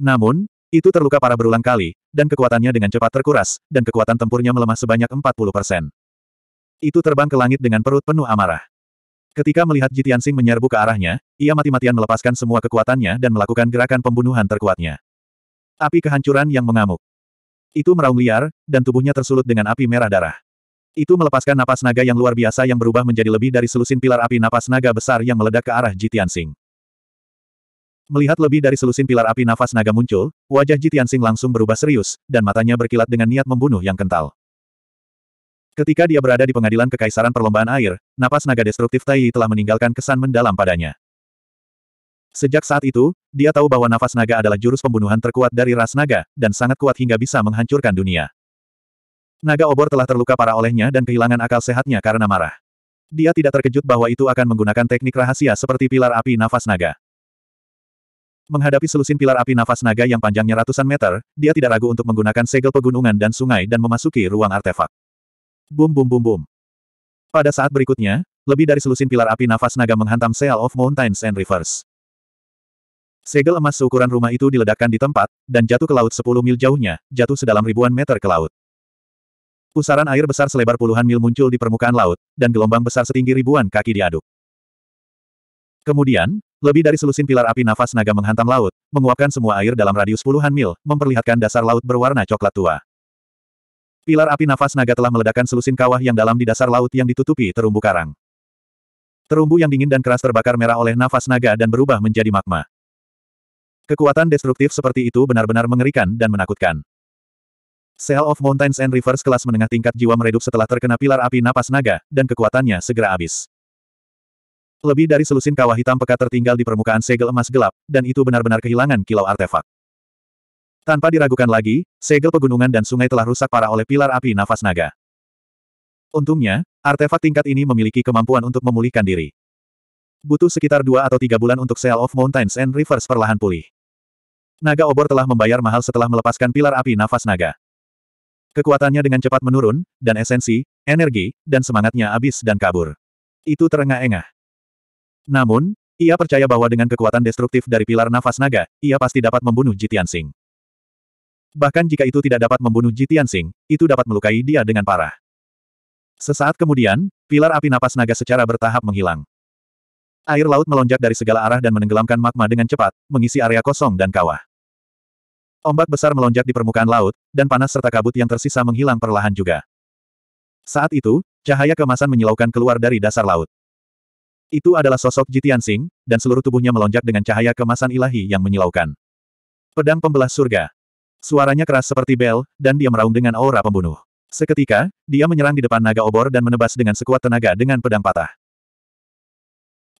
Namun, itu terluka parah berulang kali, dan kekuatannya dengan cepat terkuras, dan kekuatan tempurnya melemah sebanyak 40%. Itu terbang ke langit dengan perut penuh amarah. Ketika melihat Jitiansing menyerbu ke arahnya, ia mati-matian melepaskan semua kekuatannya dan melakukan gerakan pembunuhan terkuatnya. Api kehancuran yang mengamuk. Itu meraung liar, dan tubuhnya tersulut dengan api merah darah. Itu melepaskan napas naga yang luar biasa yang berubah menjadi lebih dari selusin pilar api napas naga besar yang meledak ke arah Jitiansing. Melihat lebih dari selusin pilar api nafas naga muncul, wajah Jitiansing langsung berubah serius, dan matanya berkilat dengan niat membunuh yang kental. Ketika dia berada di pengadilan kekaisaran perlombaan air, napas naga destruktif Tai telah meninggalkan kesan mendalam padanya. Sejak saat itu, dia tahu bahwa nafas naga adalah jurus pembunuhan terkuat dari ras naga, dan sangat kuat hingga bisa menghancurkan dunia. Naga obor telah terluka parah olehnya dan kehilangan akal sehatnya karena marah. Dia tidak terkejut bahwa itu akan menggunakan teknik rahasia seperti pilar api nafas naga. Menghadapi selusin pilar api nafas naga yang panjangnya ratusan meter, dia tidak ragu untuk menggunakan segel pegunungan dan sungai dan memasuki ruang artefak. Bum bum bum bum. Pada saat berikutnya, lebih dari selusin pilar api nafas naga menghantam Seal of Mountains and Rivers. Segel emas seukuran rumah itu diledakkan di tempat, dan jatuh ke laut 10 mil jauhnya, jatuh sedalam ribuan meter ke laut. Pusaran air besar selebar puluhan mil muncul di permukaan laut, dan gelombang besar setinggi ribuan kaki diaduk. Kemudian, lebih dari selusin pilar api nafas naga menghantam laut, menguapkan semua air dalam radius puluhan mil, memperlihatkan dasar laut berwarna coklat tua. Pilar api nafas naga telah meledakkan selusin kawah yang dalam di dasar laut yang ditutupi terumbu karang. Terumbu yang dingin dan keras terbakar merah oleh nafas naga dan berubah menjadi magma. Kekuatan destruktif seperti itu benar-benar mengerikan dan menakutkan. Seal of Mountains and Rivers kelas menengah tingkat jiwa meredup setelah terkena pilar api napas naga, dan kekuatannya segera habis. Lebih dari selusin kawah hitam pekat tertinggal di permukaan segel emas gelap, dan itu benar-benar kehilangan kilau artefak. Tanpa diragukan lagi, segel pegunungan dan sungai telah rusak parah oleh pilar api nafas naga. Untungnya, artefak tingkat ini memiliki kemampuan untuk memulihkan diri. Butuh sekitar dua atau tiga bulan untuk Seal of Mountains and Rivers perlahan pulih. Naga obor telah membayar mahal setelah melepaskan pilar api nafas naga. Kekuatannya dengan cepat menurun, dan esensi, energi, dan semangatnya habis dan kabur. Itu terengah-engah. Namun, ia percaya bahwa dengan kekuatan destruktif dari pilar nafas naga, ia pasti dapat membunuh Jitian Singh. Bahkan jika itu tidak dapat membunuh Jitian Singh, itu dapat melukai dia dengan parah. Sesaat kemudian, pilar api nafas naga secara bertahap menghilang. Air laut melonjak dari segala arah dan menenggelamkan magma dengan cepat, mengisi area kosong dan kawah. Ombak besar melonjak di permukaan laut, dan panas serta kabut yang tersisa menghilang perlahan juga. Saat itu, cahaya kemasan menyilaukan keluar dari dasar laut. Itu adalah sosok Jitian Sing, dan seluruh tubuhnya melonjak dengan cahaya kemasan ilahi yang menyilaukan. Pedang Pembelah Surga. Suaranya keras seperti bel, dan dia meraung dengan aura pembunuh. Seketika, dia menyerang di depan naga obor dan menebas dengan sekuat tenaga dengan pedang patah.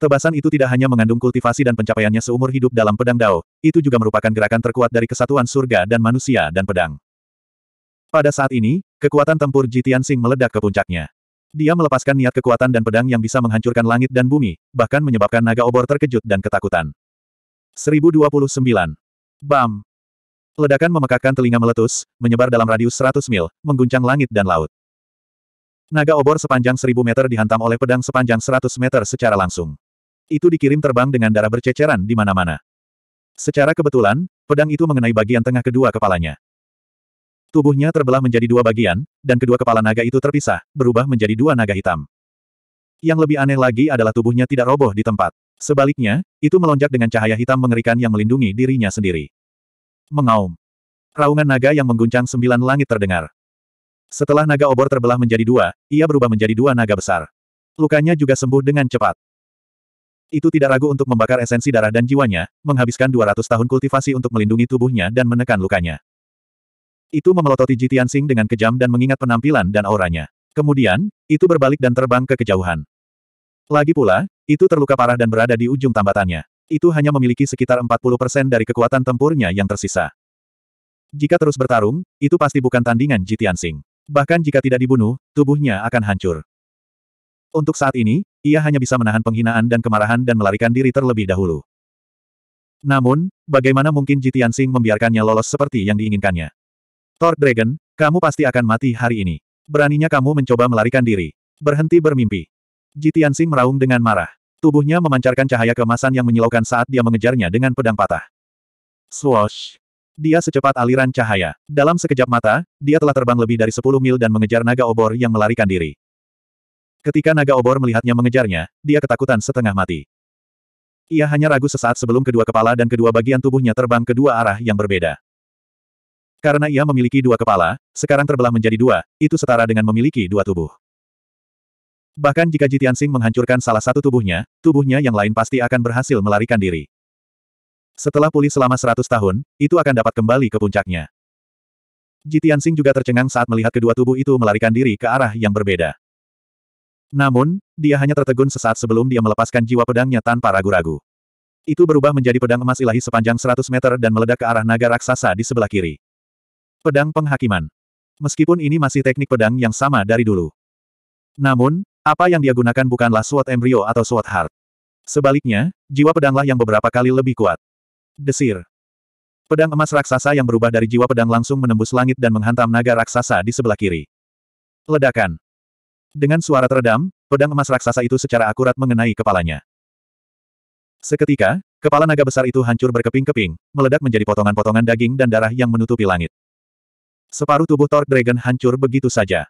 Tebasan itu tidak hanya mengandung kultivasi dan pencapaiannya seumur hidup dalam pedang Dao, itu juga merupakan gerakan terkuat dari kesatuan surga dan manusia dan pedang. Pada saat ini, kekuatan tempur Jitian Sing meledak ke puncaknya. Dia melepaskan niat kekuatan dan pedang yang bisa menghancurkan langit dan bumi, bahkan menyebabkan naga obor terkejut dan ketakutan. 1029. Bam! Ledakan memekakkan telinga meletus, menyebar dalam radius 100 mil, mengguncang langit dan laut. Naga obor sepanjang 1000 meter dihantam oleh pedang sepanjang 100 meter secara langsung itu dikirim terbang dengan darah berceceran di mana-mana. Secara kebetulan, pedang itu mengenai bagian tengah kedua kepalanya. Tubuhnya terbelah menjadi dua bagian, dan kedua kepala naga itu terpisah, berubah menjadi dua naga hitam. Yang lebih aneh lagi adalah tubuhnya tidak roboh di tempat. Sebaliknya, itu melonjak dengan cahaya hitam mengerikan yang melindungi dirinya sendiri. Mengaum. Raungan naga yang mengguncang sembilan langit terdengar. Setelah naga obor terbelah menjadi dua, ia berubah menjadi dua naga besar. Lukanya juga sembuh dengan cepat. Itu tidak ragu untuk membakar esensi darah dan jiwanya, menghabiskan 200 tahun kultivasi untuk melindungi tubuhnya dan menekan lukanya. Itu memelototi Ji Tianxing dengan kejam dan mengingat penampilan dan auranya. Kemudian, itu berbalik dan terbang ke kejauhan. Lagi pula, itu terluka parah dan berada di ujung tambatannya. Itu hanya memiliki sekitar 40% dari kekuatan tempurnya yang tersisa. Jika terus bertarung, itu pasti bukan tandingan Ji Tianxing. Bahkan jika tidak dibunuh, tubuhnya akan hancur. Untuk saat ini, ia hanya bisa menahan penghinaan dan kemarahan dan melarikan diri terlebih dahulu. Namun, bagaimana mungkin Jitian Sing membiarkannya lolos seperti yang diinginkannya? Thor Dragon, kamu pasti akan mati hari ini. Beraninya kamu mencoba melarikan diri. Berhenti bermimpi. Jitian Sing meraung dengan marah. Tubuhnya memancarkan cahaya kemasan yang menyilaukan saat dia mengejarnya dengan pedang patah. Swoosh! Dia secepat aliran cahaya. Dalam sekejap mata, dia telah terbang lebih dari 10 mil dan mengejar naga obor yang melarikan diri. Ketika naga obor melihatnya mengejarnya, dia ketakutan setengah mati. Ia hanya ragu sesaat sebelum kedua kepala dan kedua bagian tubuhnya terbang ke dua arah yang berbeda. Karena ia memiliki dua kepala, sekarang terbelah menjadi dua, itu setara dengan memiliki dua tubuh. Bahkan jika Jitian Sing menghancurkan salah satu tubuhnya, tubuhnya yang lain pasti akan berhasil melarikan diri. Setelah pulih selama seratus tahun, itu akan dapat kembali ke puncaknya. Jitian Sing juga tercengang saat melihat kedua tubuh itu melarikan diri ke arah yang berbeda. Namun, dia hanya tertegun sesaat sebelum dia melepaskan jiwa pedangnya tanpa ragu-ragu. Itu berubah menjadi pedang emas ilahi sepanjang 100 meter dan meledak ke arah naga raksasa di sebelah kiri. Pedang Penghakiman Meskipun ini masih teknik pedang yang sama dari dulu. Namun, apa yang dia gunakan bukanlah suat embrio atau suat heart. Sebaliknya, jiwa pedanglah yang beberapa kali lebih kuat. Desir. Pedang emas raksasa yang berubah dari jiwa pedang langsung menembus langit dan menghantam naga raksasa di sebelah kiri. Ledakan. Dengan suara teredam, pedang emas raksasa itu secara akurat mengenai kepalanya. Seketika, kepala naga besar itu hancur berkeping-keping, meledak menjadi potongan-potongan daging dan darah yang menutupi langit. Separuh tubuh Thor Dragon hancur begitu saja.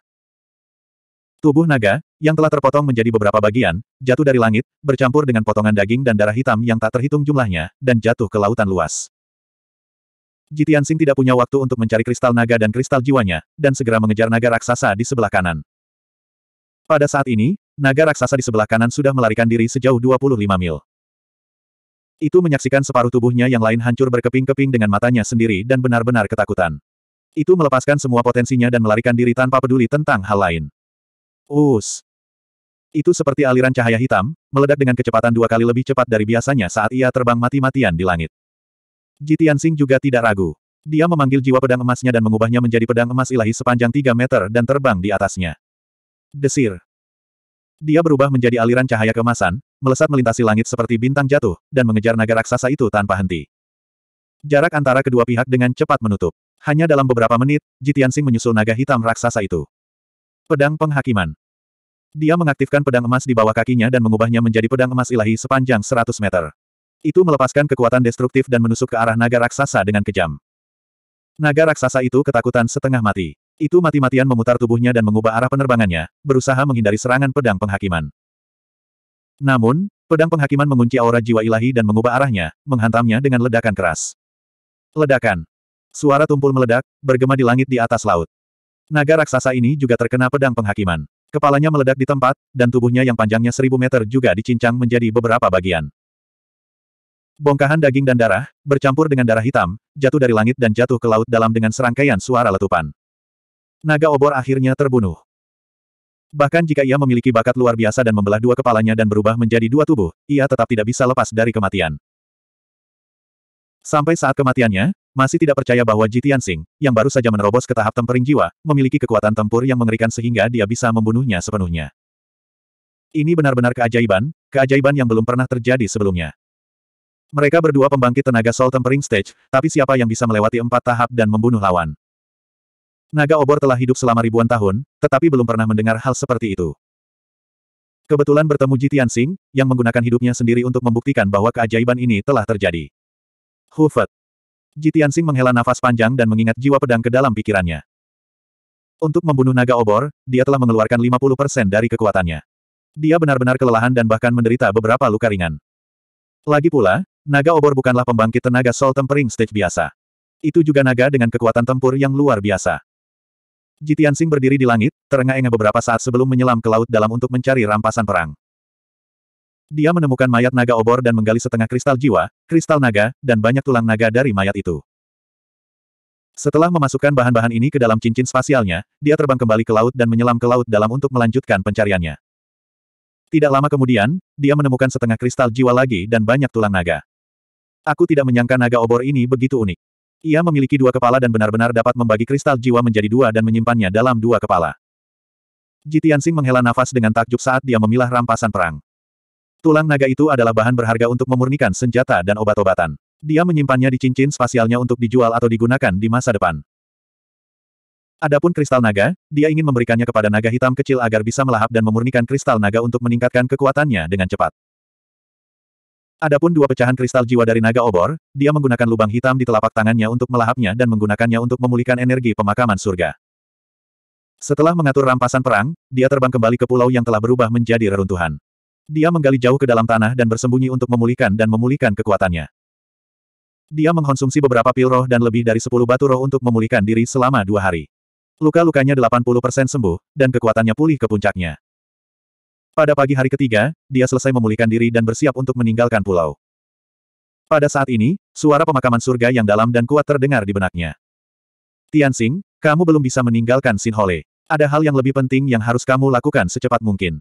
Tubuh naga, yang telah terpotong menjadi beberapa bagian, jatuh dari langit, bercampur dengan potongan daging dan darah hitam yang tak terhitung jumlahnya, dan jatuh ke lautan luas. Jitian Sing tidak punya waktu untuk mencari kristal naga dan kristal jiwanya, dan segera mengejar naga raksasa di sebelah kanan. Pada saat ini, naga raksasa di sebelah kanan sudah melarikan diri sejauh 25 mil. Itu menyaksikan separuh tubuhnya yang lain hancur berkeping-keping dengan matanya sendiri dan benar-benar ketakutan. Itu melepaskan semua potensinya dan melarikan diri tanpa peduli tentang hal lain. Us. Itu seperti aliran cahaya hitam, meledak dengan kecepatan dua kali lebih cepat dari biasanya saat ia terbang mati-matian di langit. Jitian Singh juga tidak ragu. Dia memanggil jiwa pedang emasnya dan mengubahnya menjadi pedang emas ilahi sepanjang 3 meter dan terbang di atasnya. Desir. Dia berubah menjadi aliran cahaya kemasan, melesat melintasi langit seperti bintang jatuh, dan mengejar naga raksasa itu tanpa henti. Jarak antara kedua pihak dengan cepat menutup. Hanya dalam beberapa menit, Jitiansing menyusul naga hitam raksasa itu. Pedang Penghakiman. Dia mengaktifkan pedang emas di bawah kakinya dan mengubahnya menjadi pedang emas ilahi sepanjang 100 meter. Itu melepaskan kekuatan destruktif dan menusuk ke arah naga raksasa dengan kejam. Naga raksasa itu ketakutan setengah mati. Itu mati-matian memutar tubuhnya dan mengubah arah penerbangannya, berusaha menghindari serangan pedang penghakiman. Namun, pedang penghakiman mengunci aura jiwa ilahi dan mengubah arahnya, menghantamnya dengan ledakan keras. Ledakan. Suara tumpul meledak, bergema di langit di atas laut. Naga raksasa ini juga terkena pedang penghakiman. Kepalanya meledak di tempat, dan tubuhnya yang panjangnya seribu meter juga dicincang menjadi beberapa bagian. Bongkahan daging dan darah, bercampur dengan darah hitam, jatuh dari langit dan jatuh ke laut dalam dengan serangkaian suara letupan. Naga obor akhirnya terbunuh. Bahkan jika ia memiliki bakat luar biasa dan membelah dua kepalanya dan berubah menjadi dua tubuh, ia tetap tidak bisa lepas dari kematian. Sampai saat kematiannya, masih tidak percaya bahwa Jitian Tianxing, yang baru saja menerobos ke tahap tempering jiwa, memiliki kekuatan tempur yang mengerikan sehingga dia bisa membunuhnya sepenuhnya. Ini benar-benar keajaiban, keajaiban yang belum pernah terjadi sebelumnya. Mereka berdua pembangkit tenaga Soul Tempering Stage, tapi siapa yang bisa melewati empat tahap dan membunuh lawan? Naga obor telah hidup selama ribuan tahun, tetapi belum pernah mendengar hal seperti itu. Kebetulan bertemu Ji Tianxing, yang menggunakan hidupnya sendiri untuk membuktikan bahwa keajaiban ini telah terjadi. Hufet. Ji Tianxing menghela nafas panjang dan mengingat jiwa pedang ke dalam pikirannya. Untuk membunuh naga obor, dia telah mengeluarkan 50% dari kekuatannya. Dia benar-benar kelelahan dan bahkan menderita beberapa luka ringan. Lagi pula, naga obor bukanlah pembangkit tenaga sol Tempering Stage biasa. Itu juga naga dengan kekuatan tempur yang luar biasa. Jitian Sing berdiri di langit, terengah-engah beberapa saat sebelum menyelam ke laut dalam untuk mencari rampasan perang. Dia menemukan mayat naga obor dan menggali setengah kristal jiwa, kristal naga, dan banyak tulang naga dari mayat itu. Setelah memasukkan bahan-bahan ini ke dalam cincin spasialnya, dia terbang kembali ke laut dan menyelam ke laut dalam untuk melanjutkan pencariannya. Tidak lama kemudian, dia menemukan setengah kristal jiwa lagi dan banyak tulang naga. Aku tidak menyangka naga obor ini begitu unik. Ia memiliki dua kepala dan benar-benar dapat membagi kristal jiwa menjadi dua dan menyimpannya dalam dua kepala. Jitiansing menghela nafas dengan takjub saat dia memilah rampasan perang. Tulang naga itu adalah bahan berharga untuk memurnikan senjata dan obat-obatan. Dia menyimpannya di cincin spasialnya untuk dijual atau digunakan di masa depan. Adapun kristal naga, dia ingin memberikannya kepada naga hitam kecil agar bisa melahap dan memurnikan kristal naga untuk meningkatkan kekuatannya dengan cepat. Adapun dua pecahan kristal jiwa dari naga obor, dia menggunakan lubang hitam di telapak tangannya untuk melahapnya dan menggunakannya untuk memulihkan energi pemakaman surga. Setelah mengatur rampasan perang, dia terbang kembali ke pulau yang telah berubah menjadi reruntuhan. Dia menggali jauh ke dalam tanah dan bersembunyi untuk memulihkan dan memulihkan kekuatannya. Dia mengkonsumsi beberapa pil roh dan lebih dari sepuluh batu roh untuk memulihkan diri selama dua hari. Luka-lukanya 80% sembuh, dan kekuatannya pulih ke puncaknya. Pada pagi hari ketiga, dia selesai memulihkan diri dan bersiap untuk meninggalkan pulau. Pada saat ini, suara pemakaman surga yang dalam dan kuat terdengar di benaknya. Tianxing, kamu belum bisa meninggalkan Sinhole. Ada hal yang lebih penting yang harus kamu lakukan secepat mungkin.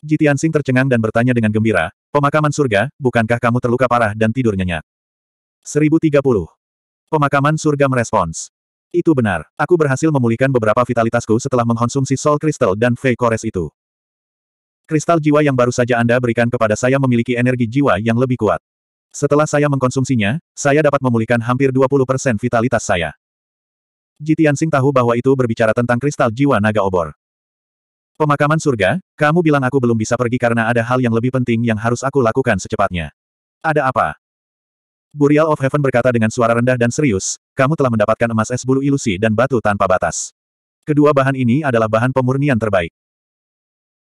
Ji Tianxing tercengang dan bertanya dengan gembira, pemakaman surga, bukankah kamu terluka parah dan tidur nyenyak? 1030. Pemakaman surga merespons. Itu benar, aku berhasil memulihkan beberapa vitalitasku setelah mengkonsumsi Soul Crystal dan Fey Kores itu. Kristal jiwa yang baru saja Anda berikan kepada saya memiliki energi jiwa yang lebih kuat. Setelah saya mengkonsumsinya, saya dapat memulihkan hampir 20% vitalitas saya. Sing tahu bahwa itu berbicara tentang kristal jiwa naga obor. Pemakaman surga, kamu bilang aku belum bisa pergi karena ada hal yang lebih penting yang harus aku lakukan secepatnya. Ada apa? Burial of Heaven berkata dengan suara rendah dan serius, kamu telah mendapatkan emas es bulu ilusi dan batu tanpa batas. Kedua bahan ini adalah bahan pemurnian terbaik.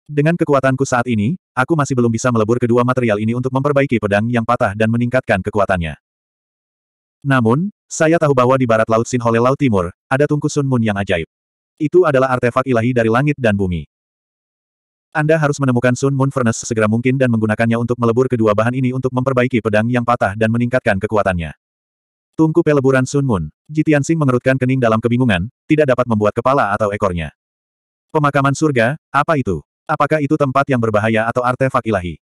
Dengan kekuatanku saat ini, aku masih belum bisa melebur kedua material ini untuk memperbaiki pedang yang patah dan meningkatkan kekuatannya. Namun, saya tahu bahwa di barat Laut Sinhole Laut Timur, ada Tungku Sun Moon yang ajaib. Itu adalah artefak ilahi dari langit dan bumi. Anda harus menemukan Sun Moon Furnace segera mungkin dan menggunakannya untuk melebur kedua bahan ini untuk memperbaiki pedang yang patah dan meningkatkan kekuatannya. Tungku peleburan Sun Moon, Jitian Sing mengerutkan kening dalam kebingungan, tidak dapat membuat kepala atau ekornya. Pemakaman surga, apa itu? Apakah itu tempat yang berbahaya atau artefak ilahi?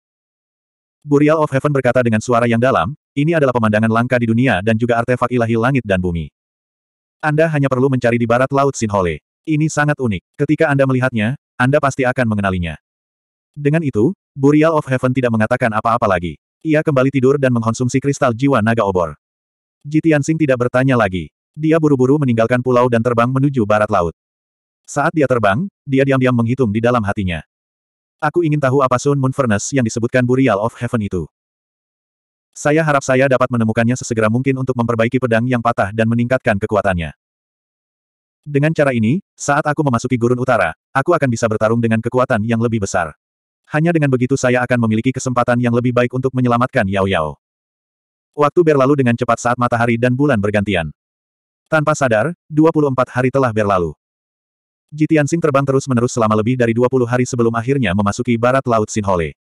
Burial of Heaven berkata dengan suara yang dalam, ini adalah pemandangan langka di dunia dan juga artefak ilahi langit dan bumi. Anda hanya perlu mencari di barat laut Sinhole. Ini sangat unik. Ketika Anda melihatnya, Anda pasti akan mengenalinya. Dengan itu, Burial of Heaven tidak mengatakan apa-apa lagi. Ia kembali tidur dan mengkonsumsi kristal jiwa naga obor. Jitiansing tidak bertanya lagi. Dia buru-buru meninggalkan pulau dan terbang menuju barat laut. Saat dia terbang, dia diam-diam menghitung di dalam hatinya. Aku ingin tahu apa Sun Moon Furnace yang disebutkan Burial of Heaven itu. Saya harap saya dapat menemukannya sesegera mungkin untuk memperbaiki pedang yang patah dan meningkatkan kekuatannya. Dengan cara ini, saat aku memasuki gurun utara, aku akan bisa bertarung dengan kekuatan yang lebih besar. Hanya dengan begitu saya akan memiliki kesempatan yang lebih baik untuk menyelamatkan Yao Yao. Waktu berlalu dengan cepat saat matahari dan bulan bergantian. Tanpa sadar, 24 hari telah berlalu. Jitiansing terbang terus-menerus selama lebih dari 20 hari sebelum akhirnya memasuki barat laut Sinhole.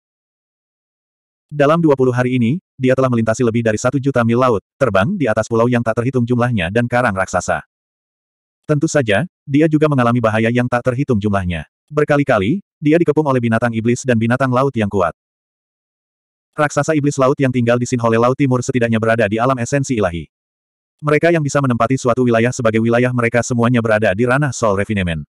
Dalam 20 hari ini, dia telah melintasi lebih dari satu juta mil laut, terbang di atas pulau yang tak terhitung jumlahnya dan karang raksasa. Tentu saja, dia juga mengalami bahaya yang tak terhitung jumlahnya. Berkali-kali, dia dikepung oleh binatang iblis dan binatang laut yang kuat. Raksasa iblis laut yang tinggal di Sinhole Laut Timur setidaknya berada di alam esensi ilahi. Mereka yang bisa menempati suatu wilayah sebagai wilayah mereka semuanya berada di ranah Sol Refinement.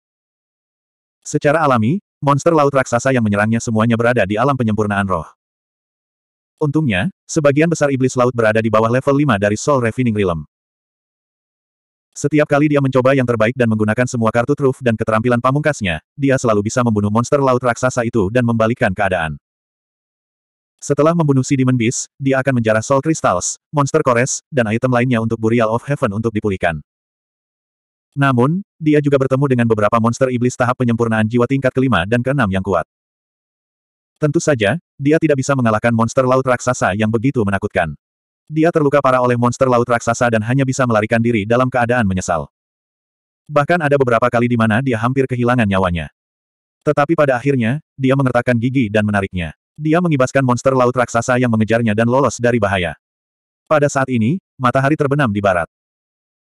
Secara alami, monster laut raksasa yang menyerangnya semuanya berada di alam penyempurnaan roh. Untungnya, sebagian besar iblis laut berada di bawah level 5 dari Soul Refining Realm. Setiap kali dia mencoba yang terbaik dan menggunakan semua kartu truf dan keterampilan pamungkasnya, dia selalu bisa membunuh monster laut raksasa itu dan membalikkan keadaan. Setelah membunuh si Demon Beast, dia akan menjarah Soul Crystals, Monster kores, dan item lainnya untuk Burial of Heaven untuk dipulihkan. Namun, dia juga bertemu dengan beberapa monster iblis tahap penyempurnaan jiwa tingkat kelima dan keenam yang kuat. Tentu saja, dia tidak bisa mengalahkan monster laut raksasa yang begitu menakutkan. Dia terluka parah oleh monster laut raksasa dan hanya bisa melarikan diri dalam keadaan menyesal. Bahkan ada beberapa kali di mana dia hampir kehilangan nyawanya. Tetapi pada akhirnya, dia mengertakkan gigi dan menariknya. Dia mengibaskan monster laut raksasa yang mengejarnya dan lolos dari bahaya. Pada saat ini, matahari terbenam di barat.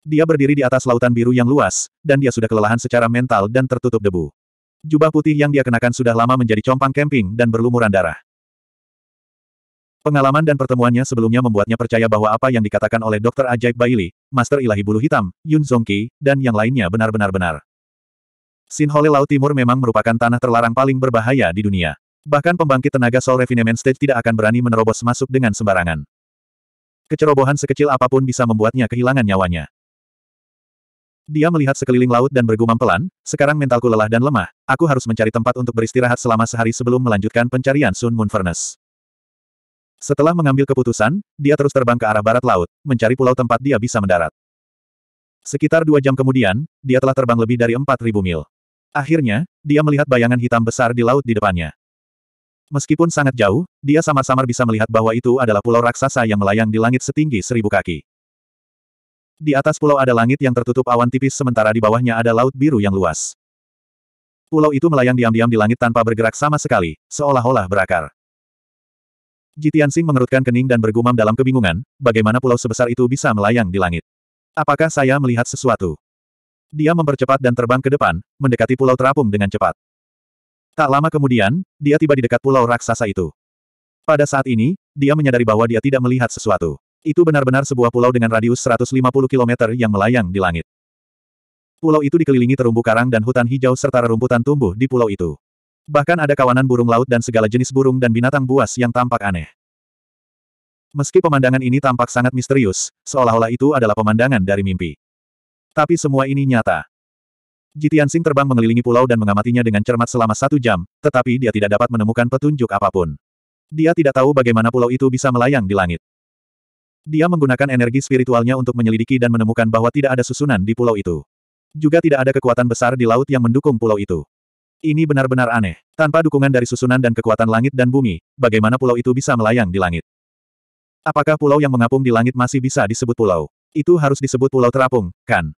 Dia berdiri di atas lautan biru yang luas, dan dia sudah kelelahan secara mental dan tertutup debu. Jubah putih yang dia kenakan sudah lama menjadi compang camping dan berlumuran darah. Pengalaman dan pertemuannya sebelumnya membuatnya percaya bahwa apa yang dikatakan oleh Dokter Ajaib Bailey, Master Ilahi Bulu Hitam, Yun Zongqi, dan yang lainnya benar-benar benar. Sinhole Laut Timur memang merupakan tanah terlarang paling berbahaya di dunia. Bahkan pembangkit tenaga Soul Refinement Stage tidak akan berani menerobos masuk dengan sembarangan. Kecerobohan sekecil apapun bisa membuatnya kehilangan nyawanya. Dia melihat sekeliling laut dan bergumam pelan, sekarang mentalku lelah dan lemah, aku harus mencari tempat untuk beristirahat selama sehari sebelum melanjutkan pencarian Sun Moon Furnace. Setelah mengambil keputusan, dia terus terbang ke arah barat laut, mencari pulau tempat dia bisa mendarat. Sekitar dua jam kemudian, dia telah terbang lebih dari 4.000 mil. Akhirnya, dia melihat bayangan hitam besar di laut di depannya. Meskipun sangat jauh, dia samar-samar bisa melihat bahwa itu adalah pulau raksasa yang melayang di langit setinggi seribu kaki. Di atas pulau ada langit yang tertutup awan tipis sementara di bawahnya ada laut biru yang luas. Pulau itu melayang diam-diam di langit tanpa bergerak sama sekali, seolah-olah berakar. Jitian Sing mengerutkan kening dan bergumam dalam kebingungan, bagaimana pulau sebesar itu bisa melayang di langit. Apakah saya melihat sesuatu? Dia mempercepat dan terbang ke depan, mendekati pulau terapung dengan cepat. Tak lama kemudian, dia tiba di dekat pulau raksasa itu. Pada saat ini, dia menyadari bahwa dia tidak melihat sesuatu. Itu benar-benar sebuah pulau dengan radius 150 km yang melayang di langit. Pulau itu dikelilingi terumbu karang dan hutan hijau serta rerumputan tumbuh di pulau itu. Bahkan ada kawanan burung laut dan segala jenis burung dan binatang buas yang tampak aneh. Meski pemandangan ini tampak sangat misterius, seolah-olah itu adalah pemandangan dari mimpi. Tapi semua ini nyata. Jitian Sing terbang mengelilingi pulau dan mengamatinya dengan cermat selama satu jam, tetapi dia tidak dapat menemukan petunjuk apapun. Dia tidak tahu bagaimana pulau itu bisa melayang di langit. Dia menggunakan energi spiritualnya untuk menyelidiki dan menemukan bahwa tidak ada susunan di pulau itu. Juga tidak ada kekuatan besar di laut yang mendukung pulau itu. Ini benar-benar aneh. Tanpa dukungan dari susunan dan kekuatan langit dan bumi, bagaimana pulau itu bisa melayang di langit? Apakah pulau yang mengapung di langit masih bisa disebut pulau? Itu harus disebut pulau terapung, kan?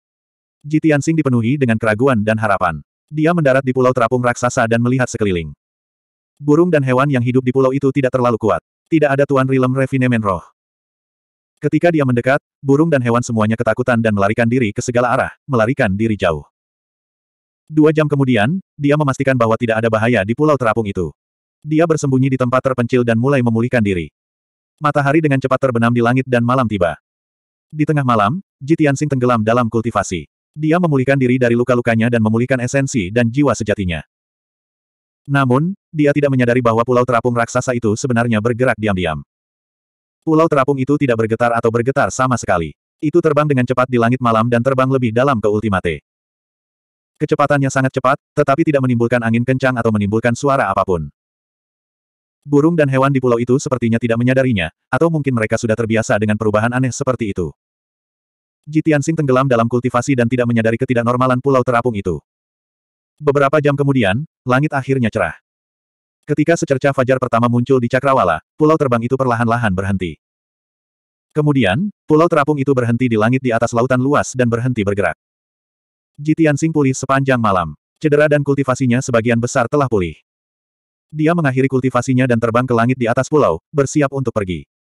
Jitiansing dipenuhi dengan keraguan dan harapan. Dia mendarat di pulau terapung raksasa dan melihat sekeliling. Burung dan hewan yang hidup di pulau itu tidak terlalu kuat. Tidak ada Tuan Rilem Revine Menroh. Ketika dia mendekat, burung dan hewan semuanya ketakutan dan melarikan diri ke segala arah, melarikan diri jauh. Dua jam kemudian, dia memastikan bahwa tidak ada bahaya di pulau terapung itu. Dia bersembunyi di tempat terpencil dan mulai memulihkan diri. Matahari dengan cepat terbenam di langit dan malam tiba. Di tengah malam, Jitiansing tenggelam dalam kultivasi. Dia memulihkan diri dari luka-lukanya dan memulihkan esensi dan jiwa sejatinya. Namun, dia tidak menyadari bahwa pulau terapung raksasa itu sebenarnya bergerak diam-diam. Pulau terapung itu tidak bergetar atau bergetar sama sekali. Itu terbang dengan cepat di langit malam dan terbang lebih dalam ke ultimate. Kecepatannya sangat cepat, tetapi tidak menimbulkan angin kencang atau menimbulkan suara apapun. Burung dan hewan di pulau itu sepertinya tidak menyadarinya, atau mungkin mereka sudah terbiasa dengan perubahan aneh seperti itu. Jitiansing tenggelam dalam kultivasi dan tidak menyadari ketidaknormalan pulau terapung itu. Beberapa jam kemudian, langit akhirnya cerah. Ketika secerca fajar pertama muncul di Cakrawala, pulau terbang itu perlahan-lahan berhenti. Kemudian, pulau terapung itu berhenti di langit di atas lautan luas dan berhenti bergerak. Jitian Sing pulih sepanjang malam. Cedera dan kultivasinya sebagian besar telah pulih. Dia mengakhiri kultivasinya dan terbang ke langit di atas pulau, bersiap untuk pergi.